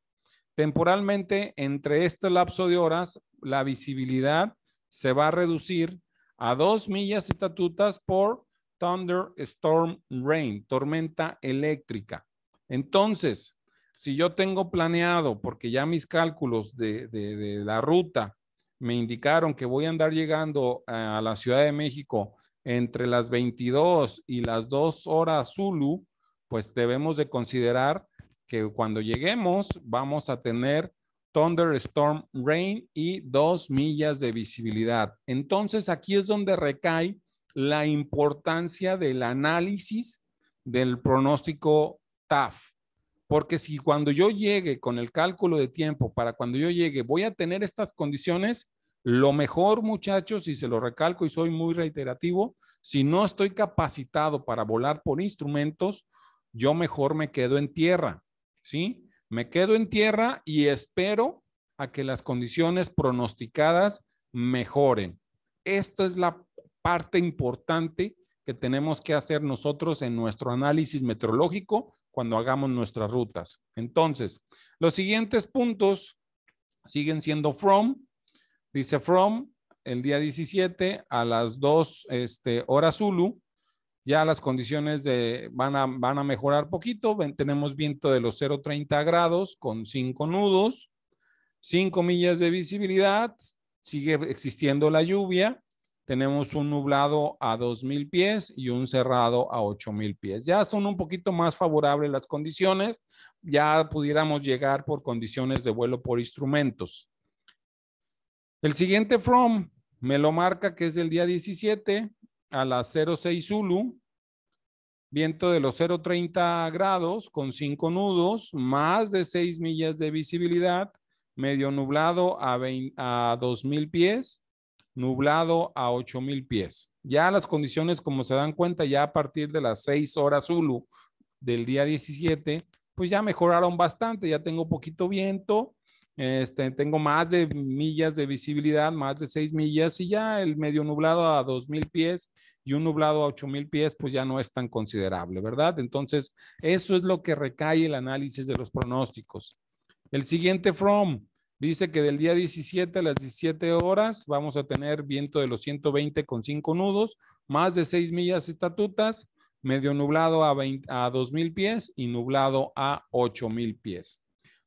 Temporalmente, entre este lapso de horas, la visibilidad se va a reducir a 2 millas estatutas por Storm rain, tormenta eléctrica. Entonces, si yo tengo planeado, porque ya mis cálculos de, de, de la ruta me indicaron que voy a andar llegando a la Ciudad de México entre las 22 y las 2 horas Zulu, pues debemos de considerar que cuando lleguemos vamos a tener thunderstorm rain y 2 millas de visibilidad. Entonces aquí es donde recae la importancia del análisis del pronóstico TAF. Porque si cuando yo llegue con el cálculo de tiempo, para cuando yo llegue, voy a tener estas condiciones, lo mejor, muchachos, y se lo recalco y soy muy reiterativo, si no estoy capacitado para volar por instrumentos, yo mejor me quedo en tierra, ¿sí? Me quedo en tierra y espero a que las condiciones pronosticadas mejoren. Esta es la parte importante que tenemos que hacer nosotros en nuestro análisis meteorológico cuando hagamos nuestras rutas. Entonces, los siguientes puntos siguen siendo from, dice from el día 17 a las 2 este, horas Zulu, ya las condiciones de, van, a, van a mejorar poquito, tenemos viento de los 0.30 grados con 5 nudos, 5 millas de visibilidad, sigue existiendo la lluvia, tenemos un nublado a 2.000 pies y un cerrado a 8.000 pies. Ya son un poquito más favorables las condiciones, ya pudiéramos llegar por condiciones de vuelo por instrumentos. El siguiente from me lo marca que es el día 17 a las 06 Zulu, viento de los 0.30 grados con 5 nudos, más de 6 millas de visibilidad, medio nublado a, a 2.000 pies nublado a 8000 pies. Ya las condiciones, como se dan cuenta, ya a partir de las 6 horas Zulu del día 17, pues ya mejoraron bastante, ya tengo poquito viento, este, tengo más de millas de visibilidad, más de 6 millas y ya el medio nublado a 2000 pies y un nublado a 8000 pies, pues ya no es tan considerable, ¿verdad? Entonces, eso es lo que recae el análisis de los pronósticos. El siguiente from, Dice que del día 17 a las 17 horas vamos a tener viento de los 120 con 5 nudos, más de 6 millas estatutas, medio nublado a, 20, a 2.000 pies y nublado a 8.000 pies.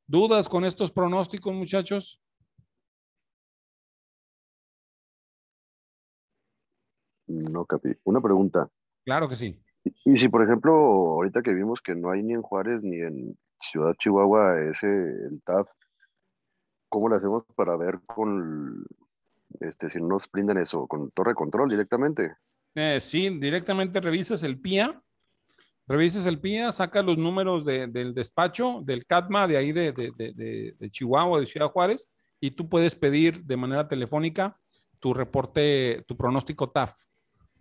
¿Dudas con estos pronósticos, muchachos? No, Capi. Una pregunta. Claro que sí. Y, si, por ejemplo, ahorita que vimos que no hay ni en Juárez ni en Ciudad Chihuahua ese, el TAF, ¿cómo lo hacemos para ver con, este, si nos brindan eso, con torre control directamente? Eh, sí, directamente revisas el PIA, revisas el PIA, sacas los números del despacho, del CATMA de ahí de, Chihuahua, de Ciudad Juárez, y tú puedes pedir de manera telefónica tu reporte, tu pronóstico TAF,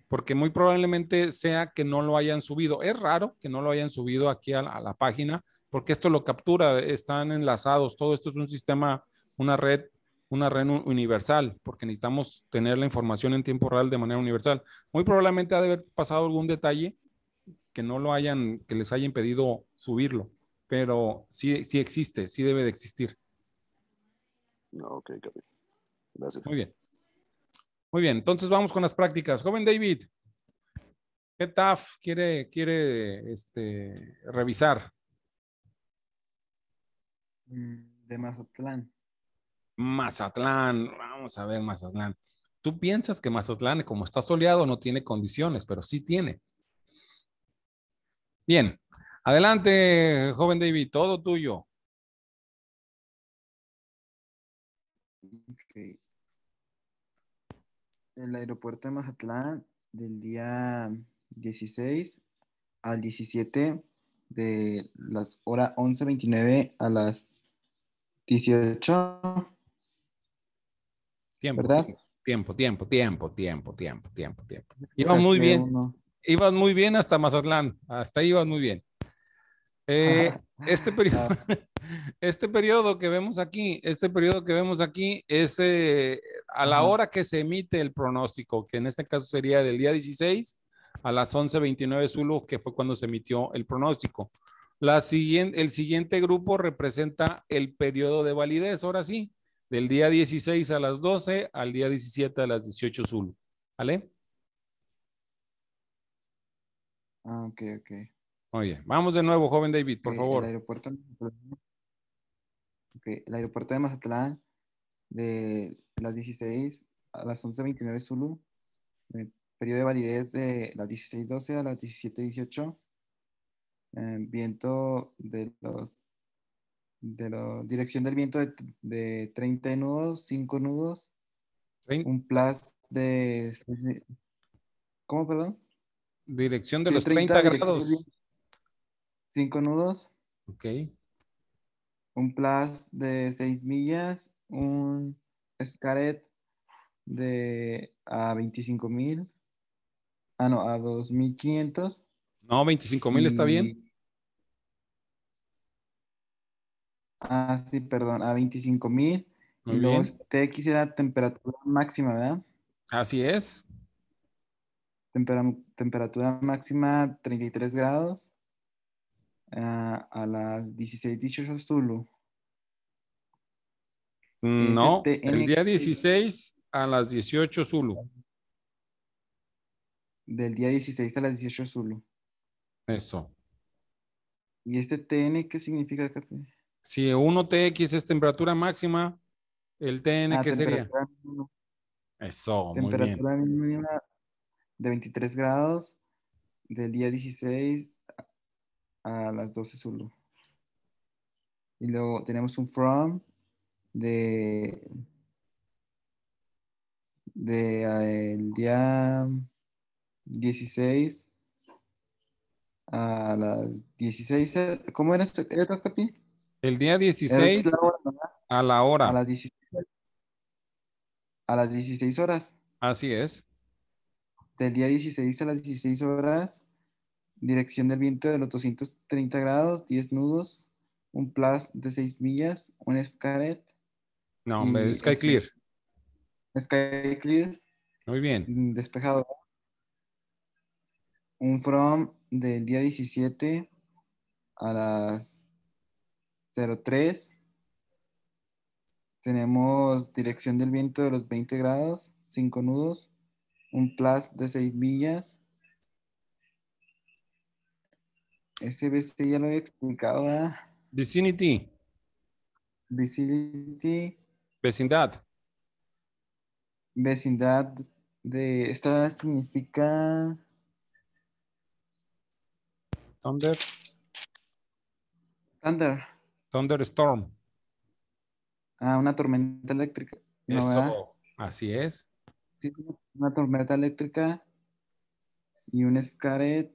porque muy probablemente sea que no lo hayan subido. Es raro que no lo hayan subido aquí a la página, porque esto lo captura, están enlazados, todo esto es un sistema una red, una red universal, porque necesitamos tener la información en tiempo real de manera universal. Muy probablemente ha de haber pasado algún detalle que no lo hayan, que les haya impedido subirlo, pero sí, existe, sí debe de existir. ok, Gracias. Muy bien. Muy bien, entonces vamos con las prácticas. Joven David, ¿qué TAF quiere, quiere este, revisar? Mm, de Mazatlán. Mazatlán, vamos a ver Mazatlán. Tú piensas que Mazatlán, como está soleado, no tiene condiciones, pero sí tiene. Bien, adelante, joven David, todo tuyo. El aeropuerto de Mazatlán del día 16 al 17 de las horas 11.29 a las 18 Tiempo, ¿verdad? Tiempo, tiempo, tiempo, tiempo, tiempo, tiempo, tiempo. Iban muy bien. Iban muy bien hasta Mazatlán. Hasta ahí iban muy bien. Eh, este, periodo, este periodo que vemos aquí, este periodo que vemos aquí es eh, a la hora que se emite el pronóstico, que en este caso sería del día 16 a las 11.29 Zulu, que fue cuando se emitió el pronóstico. La siguiente, el siguiente grupo representa el periodo de validez, ahora sí, del día 16 a las 12 al día 17 a las 18 Zulu. ¿Vale? Ah, ok, ok. Oye, vamos de nuevo, joven David, por favor. El aeropuerto, okay, el aeropuerto de Mazatlán, de las 16 a las 11.29 Zulu, el eh, periodo de validez de las 16.12 a las 17.18, eh, viento de los de la dirección del viento de, 30 nudos, 5 nudos, un plus de... ¿Cómo, perdón? Dirección de los 30, grados. 5 nudos. Ok. Un plus de 6 millas, un Scaret de a 25 mil. Ah, no, a 2500. No, 25 mil está bien. Ah, sí, perdón, a 25.000 Y luego TX este era temperatura máxima, ¿verdad? Así es. temperatura máxima 33 grados ah, a las 16 18 Zulu. Mm, no, el día 16 a las 18 Zulu. Del día 16 a las 18 Zulu. Eso. ¿Y este TN qué significa, Capitán? Si 1TX es temperatura máxima, el TN, ah, ¿qué sería? Eso, temperatura muy bien. mínima de 23 grados del día 16 a las 12 solo. Y luego tenemos un from de de ah, el día 16 a las 16. ¿Cómo era esto, Capi? El día 16 a la hora. A las 16, a las 16 horas. Así es. Del día 16 a las 16 horas, dirección del viento de los 230 grados, 10 nudos, un plus de 6 millas, un Scaret. No, hombre, Sky este, Clear. Sky Clear. Muy bien. Mm, despejado. Un from del día 17 a las 03. Tenemos dirección del viento de los 20 grados, 5 nudos, un plus de 6 millas. SBC ya lo he explicado, ¿verdad? Vicinity. Vicinity. Vecindad. Vecindad de esta significa Thunder. Thunder. Thunderstorm. Ah, una tormenta eléctrica. Eso, así es. Sí, una tormenta eléctrica y un Scaret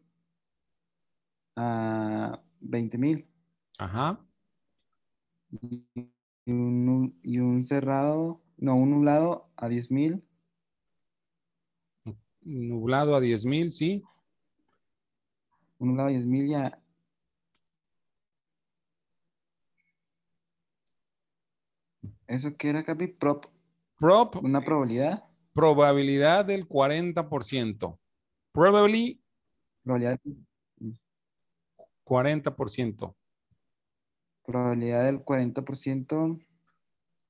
a 20.000. mil. Ajá. Y un, cerrado, no, un nublado a 10.000 Nublado a 10.000 sí. Un nublado a 10.000 mil y a, ¿Eso qué era, Capi? Prop. Prop. Una probabilidad. Probabilidad del 40%. Probably. Probabilidad. 40%. Probabilidad del 40%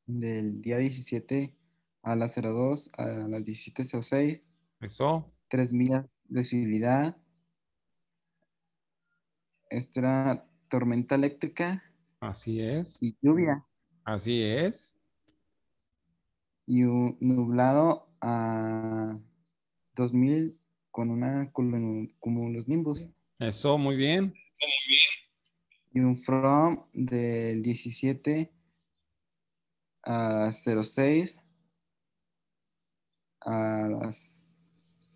del día 17 a las 02 a las 17.06. Eso. 3 millas de civilidad. Esto era tormenta eléctrica. Así es. Y lluvia. Así es. Y un nublado a 2000 con una como los nimbos. Eso, muy bien. Y un from del 17 a 06 a las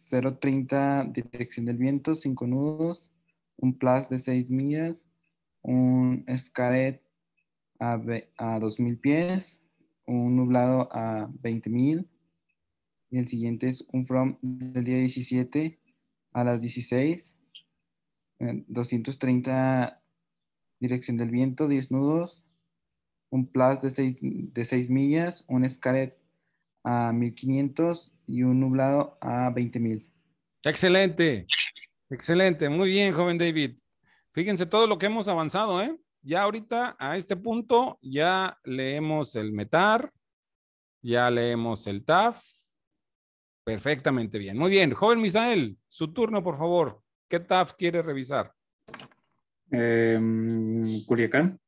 0.30 dirección del viento, 5 nudos, un plus de 6 millas, un escaret a, 2000 pies, un nublado a 20.000 y el siguiente es un from del día 17 a las 16, 230 dirección del viento, 10 nudos, un plus de 6, de 6 millas, un scaret a 1500 y un nublado a 20.000. Excelente, excelente, muy bien, joven David. Fíjense todo lo que hemos avanzado, ¿eh? ya ahorita a este punto ya leemos el METAR, ya leemos el TAF. Perfectamente bien. Muy bien, joven Misael, su turno, por favor. ¿Qué TAF quiere revisar? Em, Culiacán.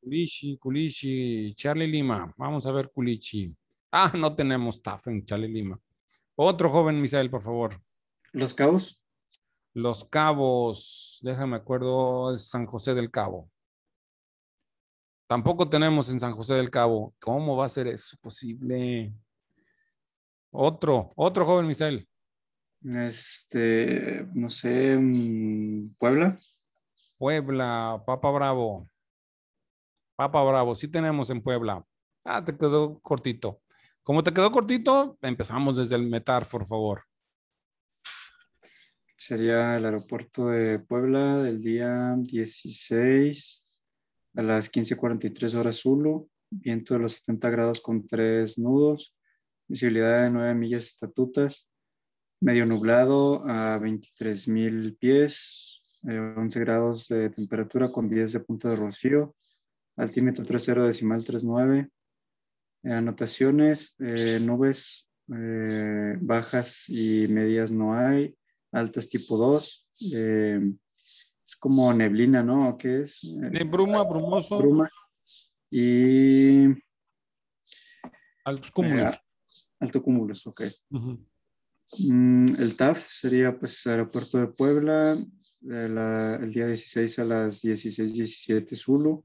Culichi, Culichi, Charlie Lima. Vamos a ver Culichi. Ah, no tenemos TAF en Charlie Lima. Otro joven Misael, por favor. Los Cabos. Los Cabos, déjame acuerdo, es San José del Cabo. Tampoco tenemos en San José del Cabo. ¿Cómo va a ser eso posible? Otro, otro joven Michel. Este, no sé, mm, Puebla. Puebla, Papa Bravo. Papa Bravo, sí tenemos en Puebla. Ah, te quedó cortito. Como te quedó cortito, empezamos desde el metar, por favor sería el aeropuerto de Puebla del día 16 a las 15.43 horas Zulu, viento de los 70 grados con tres nudos, visibilidad de 9 millas estatutas, medio nublado a 23.000 pies, 11 eh, grados de temperatura con 10 de punto de rocío, altímetro 30 decimal 39, eh, anotaciones, eh, nubes bajas y medias no hay, altas tipo 2. Eh, es como neblina, ¿no? ¿Qué es? De bruma, brumoso. Bruma. Y... Altos cúmulos. Eh, alto cúmulos, ok. mm, el TAF sería pues aeropuerto de Puebla, la, el día 16 a las 16.17 Zulu.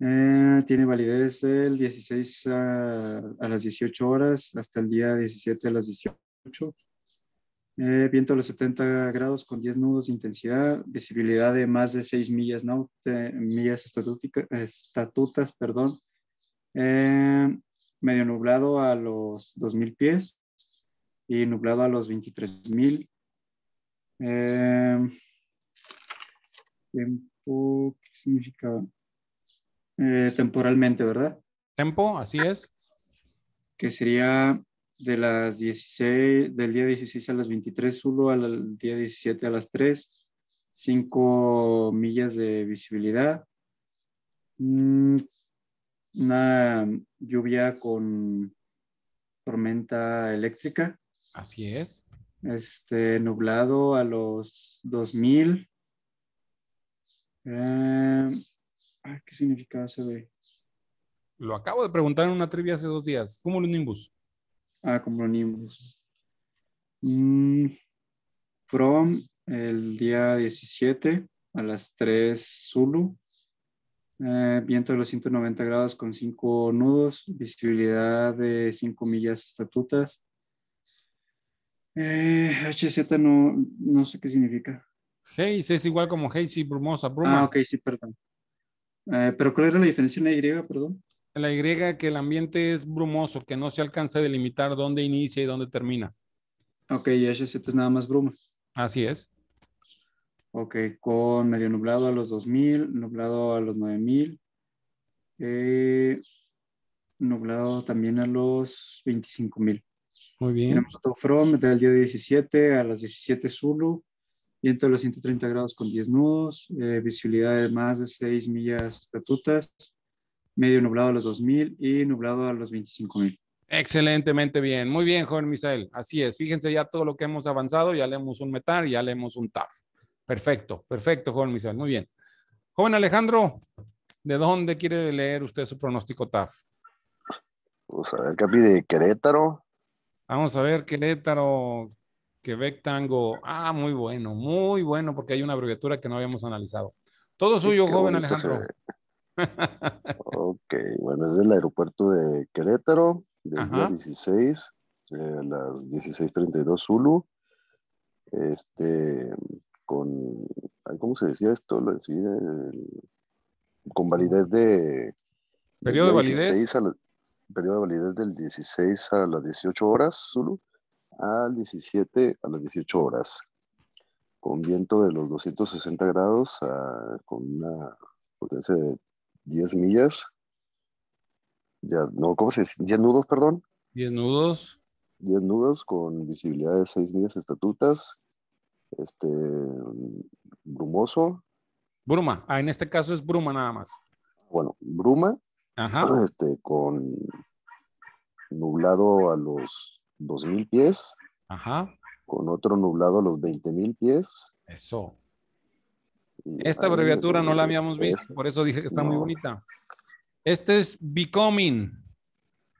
Eh, tiene validez del 16 a, a, las 18 horas hasta el día 17 a las 18. Eh, viento a los 70 grados con 10 nudos de intensidad, visibilidad de más de 6 millas, estatutas, perdón. Eh, medio nublado a los 2000 pies y nublado a los 23000. mil eh, tiempo, ¿qué significa? temporalmente, ¿verdad? Tempo, así es. Que sería de las 16, del día 16 a las 23 solo al día 17 a las 3, 5 millas de visibilidad, mm, una lluvia con tormenta eléctrica. Así es. Este, nublado a los 2000. Eh, ¿Qué significaba ese? Lo acabo de preguntar en una trivia hace dos días. ¿Cómo nimbus? Ah, como Mm, from el día 17 a las 3 Zulu. Eh, viento de los 190 grados con 5 nudos, visibilidad de 5 millas estatutas. HZ eh, no, no sé qué significa. Haze es igual como y brumosa, Ah, ok, sí, perdón. Eh, pero ¿cuál era la diferencia en la Y, perdón? la Y que el ambiente es brumoso, que no se alcanza a delimitar dónde inicia y dónde termina. Ok, y H7 es nada más bruma. Así es. Ok, con medio nublado a los 2000, nublado a los 9000, eh, nublado también a los 25000. Muy bien. Tenemos otro from del día 17 a las 17 Zulu, viento de los 130 grados con 10 nudos, eh, visibilidad de más de 6 millas estatutas, medio nublado a los 2000 y nublado a los 25000. Excelentemente bien, muy bien, joven Misael. Así es, fíjense ya todo lo que hemos avanzado, ya leemos un METAR, ya leemos un TAF. Perfecto, perfecto, joven Misael, muy bien. Joven Alejandro, ¿de dónde quiere leer usted su pronóstico TAF? Vamos a ver, Capi, de Querétaro. Vamos a ver, Querétaro, Quebec Tango. Ah, muy bueno, muy bueno, porque hay una abreviatura que no habíamos analizado. Todo suyo, joven Alejandro. ok, bueno, es del aeropuerto de Querétaro, del día 16, eh, a las 16.32 Zulu. Este, con, ¿cómo se decía esto? Lo decía con validez de... ¿Periodo de validez? periodo de validez del 16 a las 18 horas, Zulu, al 17 a las 18 horas, con viento de los 260 grados, con una potencia de 10 millas. Ya, no, ¿cómo se dice? 10 nudos, perdón. 10 nudos. 10 nudos con visibilidad de 6 millas estatutas. Este, brumoso. Bruma, ah, en este caso es bruma nada más. Bueno, bruma. Ajá. Este, con nublado a los 2000 pies. Ajá. Con otro nublado a los 20.000 pies. Eso. Esta abreviatura no la habíamos visto, por eso dije que está muy bonita. Este es becoming.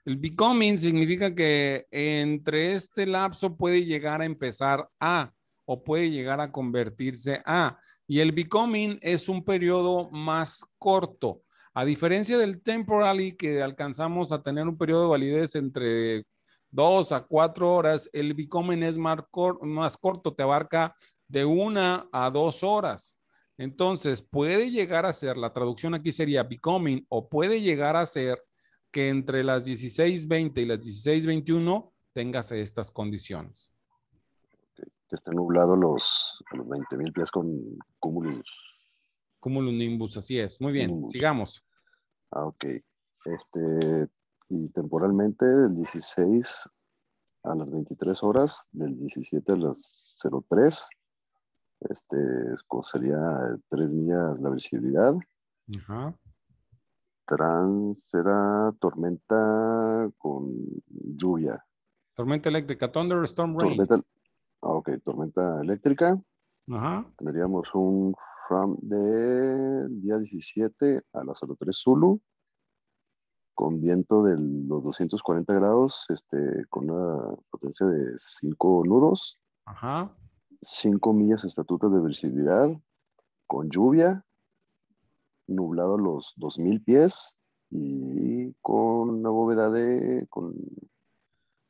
El becoming significa que entre este lapso puede llegar a empezar a o puede llegar a convertirse a. Y el becoming es un periodo más corto. A diferencia del temporally que alcanzamos a tener un periodo de validez entre dos a cuatro horas, el becoming es más, más corto, te abarca de una a dos horas. Entonces, puede llegar a ser, la traducción aquí sería becoming, o puede llegar a ser que entre las 16.20 y las 16.21 tengas estas condiciones. Que estén nublados los, los 20.000 pies con cúmulos. Cúmulos nimbus, así es. Muy bien, sigamos. Ah, ok. Este, y temporalmente del 16 a las 23 horas, del 17 a las 03 este, sería Tres millas la visibilidad. Ajá. Trans será tormenta con lluvia. Tormenta eléctrica, thunderstorm rain. Tormenta, ah, ok, tormenta eléctrica. Ajá. Tendríamos un from de día 17 a las 03 Zulu con viento de los 240 grados, este, con una potencia de 5 nudos. Ajá. 5 millas estatutas de visibilidad, con lluvia, nublado a los 2000 pies y con una bóveda de, con,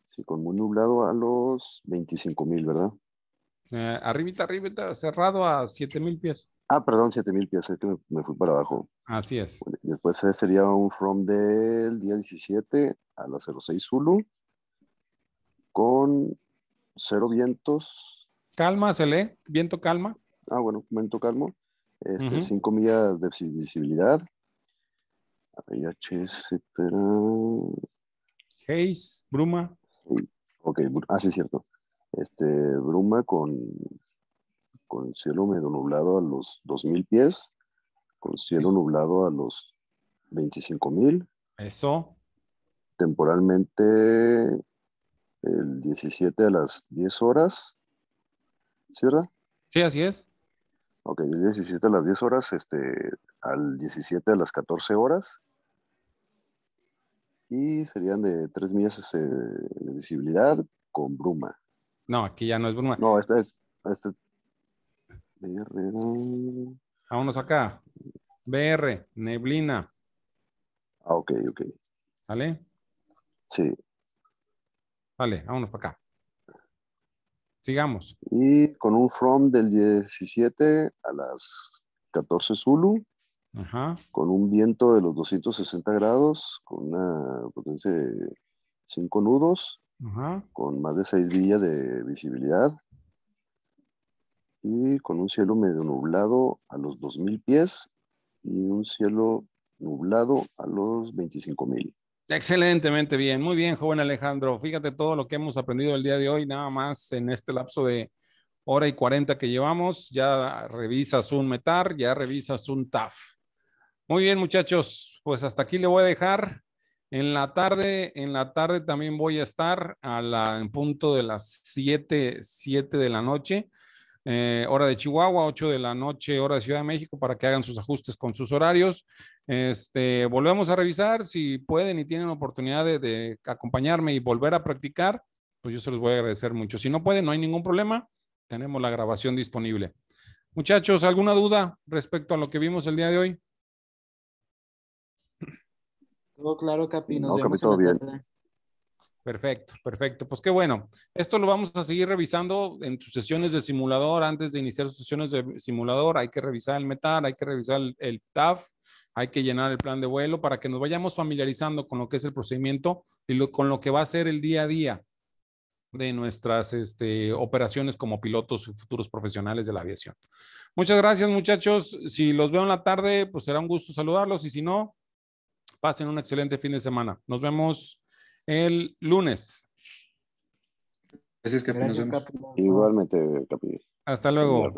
sí, con muy nublado a los 25000, ¿verdad? Eh, arribita, arribita, cerrado a 7000 pies. Ah, perdón, 7000 pies, es que me, me, fui para abajo. Así es. Después sería un from del día 17 a la 06 Zulu con cero vientos, Calma, se lee. Viento calma. Ah, bueno, viento calmo. Este, cinco este, millas de visibilidad. etcétera. Haze, bruma. Ok, ah, sí, cierto. Este, bruma con, con cielo medio nublado a los mil pies, con cielo nublado a los 25000. Eso. Temporalmente el 17 a las 10 horas ¿Cierto? Sí, así es. Ok, de 17 a las 10 horas, este, al 17 a las 14 horas. Y serían de 3 millas este, de visibilidad con bruma. No, aquí ya no es bruma. No, esta es. BR. E. Vámonos acá. BR, neblina. Ah, ok, ok. ¿Vale? Sí. Vale, vámonos para acá. Sigamos. Y con un from del 17 a las 14 Zulu. Con un viento de los 260 grados, con una potencia de 5 nudos, con más de 6 días de visibilidad y con un cielo medio nublado a los 2.000 pies y un cielo nublado a los 25.000. Excelentemente bien, muy bien, joven Alejandro. Fíjate todo lo que hemos aprendido el día de hoy, nada más en este lapso de hora y cuarenta que llevamos. Ya revisas un METAR, ya revisas un TAF. Muy bien, muchachos, pues hasta aquí le voy a dejar. En la tarde, en la tarde también voy a estar a la, en punto de las 7, 7 de la noche. Eh, hora de Chihuahua, 8 de la noche, hora de Ciudad de México, para que hagan sus ajustes con sus horarios. Este, volvemos a revisar si pueden y tienen oportunidad de, acompañarme y volver a practicar, pues yo se los voy a agradecer mucho. Si no pueden, no hay ningún problema, tenemos la grabación disponible. Muchachos, ¿alguna duda respecto a lo que vimos el día de hoy? Todo claro, Capi. Perfecto, perfecto. Pues qué bueno. Esto lo vamos a seguir revisando en sus sesiones de simulador. Antes de iniciar sus sesiones de simulador, hay que revisar el METAR, hay que revisar el, TAF, hay que llenar el plan de vuelo para que nos vayamos familiarizando con lo que es el procedimiento y con lo que va a ser el día a día de nuestras este, operaciones como pilotos y futuros profesionales de la aviación. Muchas gracias, muchachos. Si los veo en la tarde, pues será un gusto saludarlos y si no, pasen un excelente fin de semana. Nos vemos el lunes. Igualmente, Capi. Hasta luego.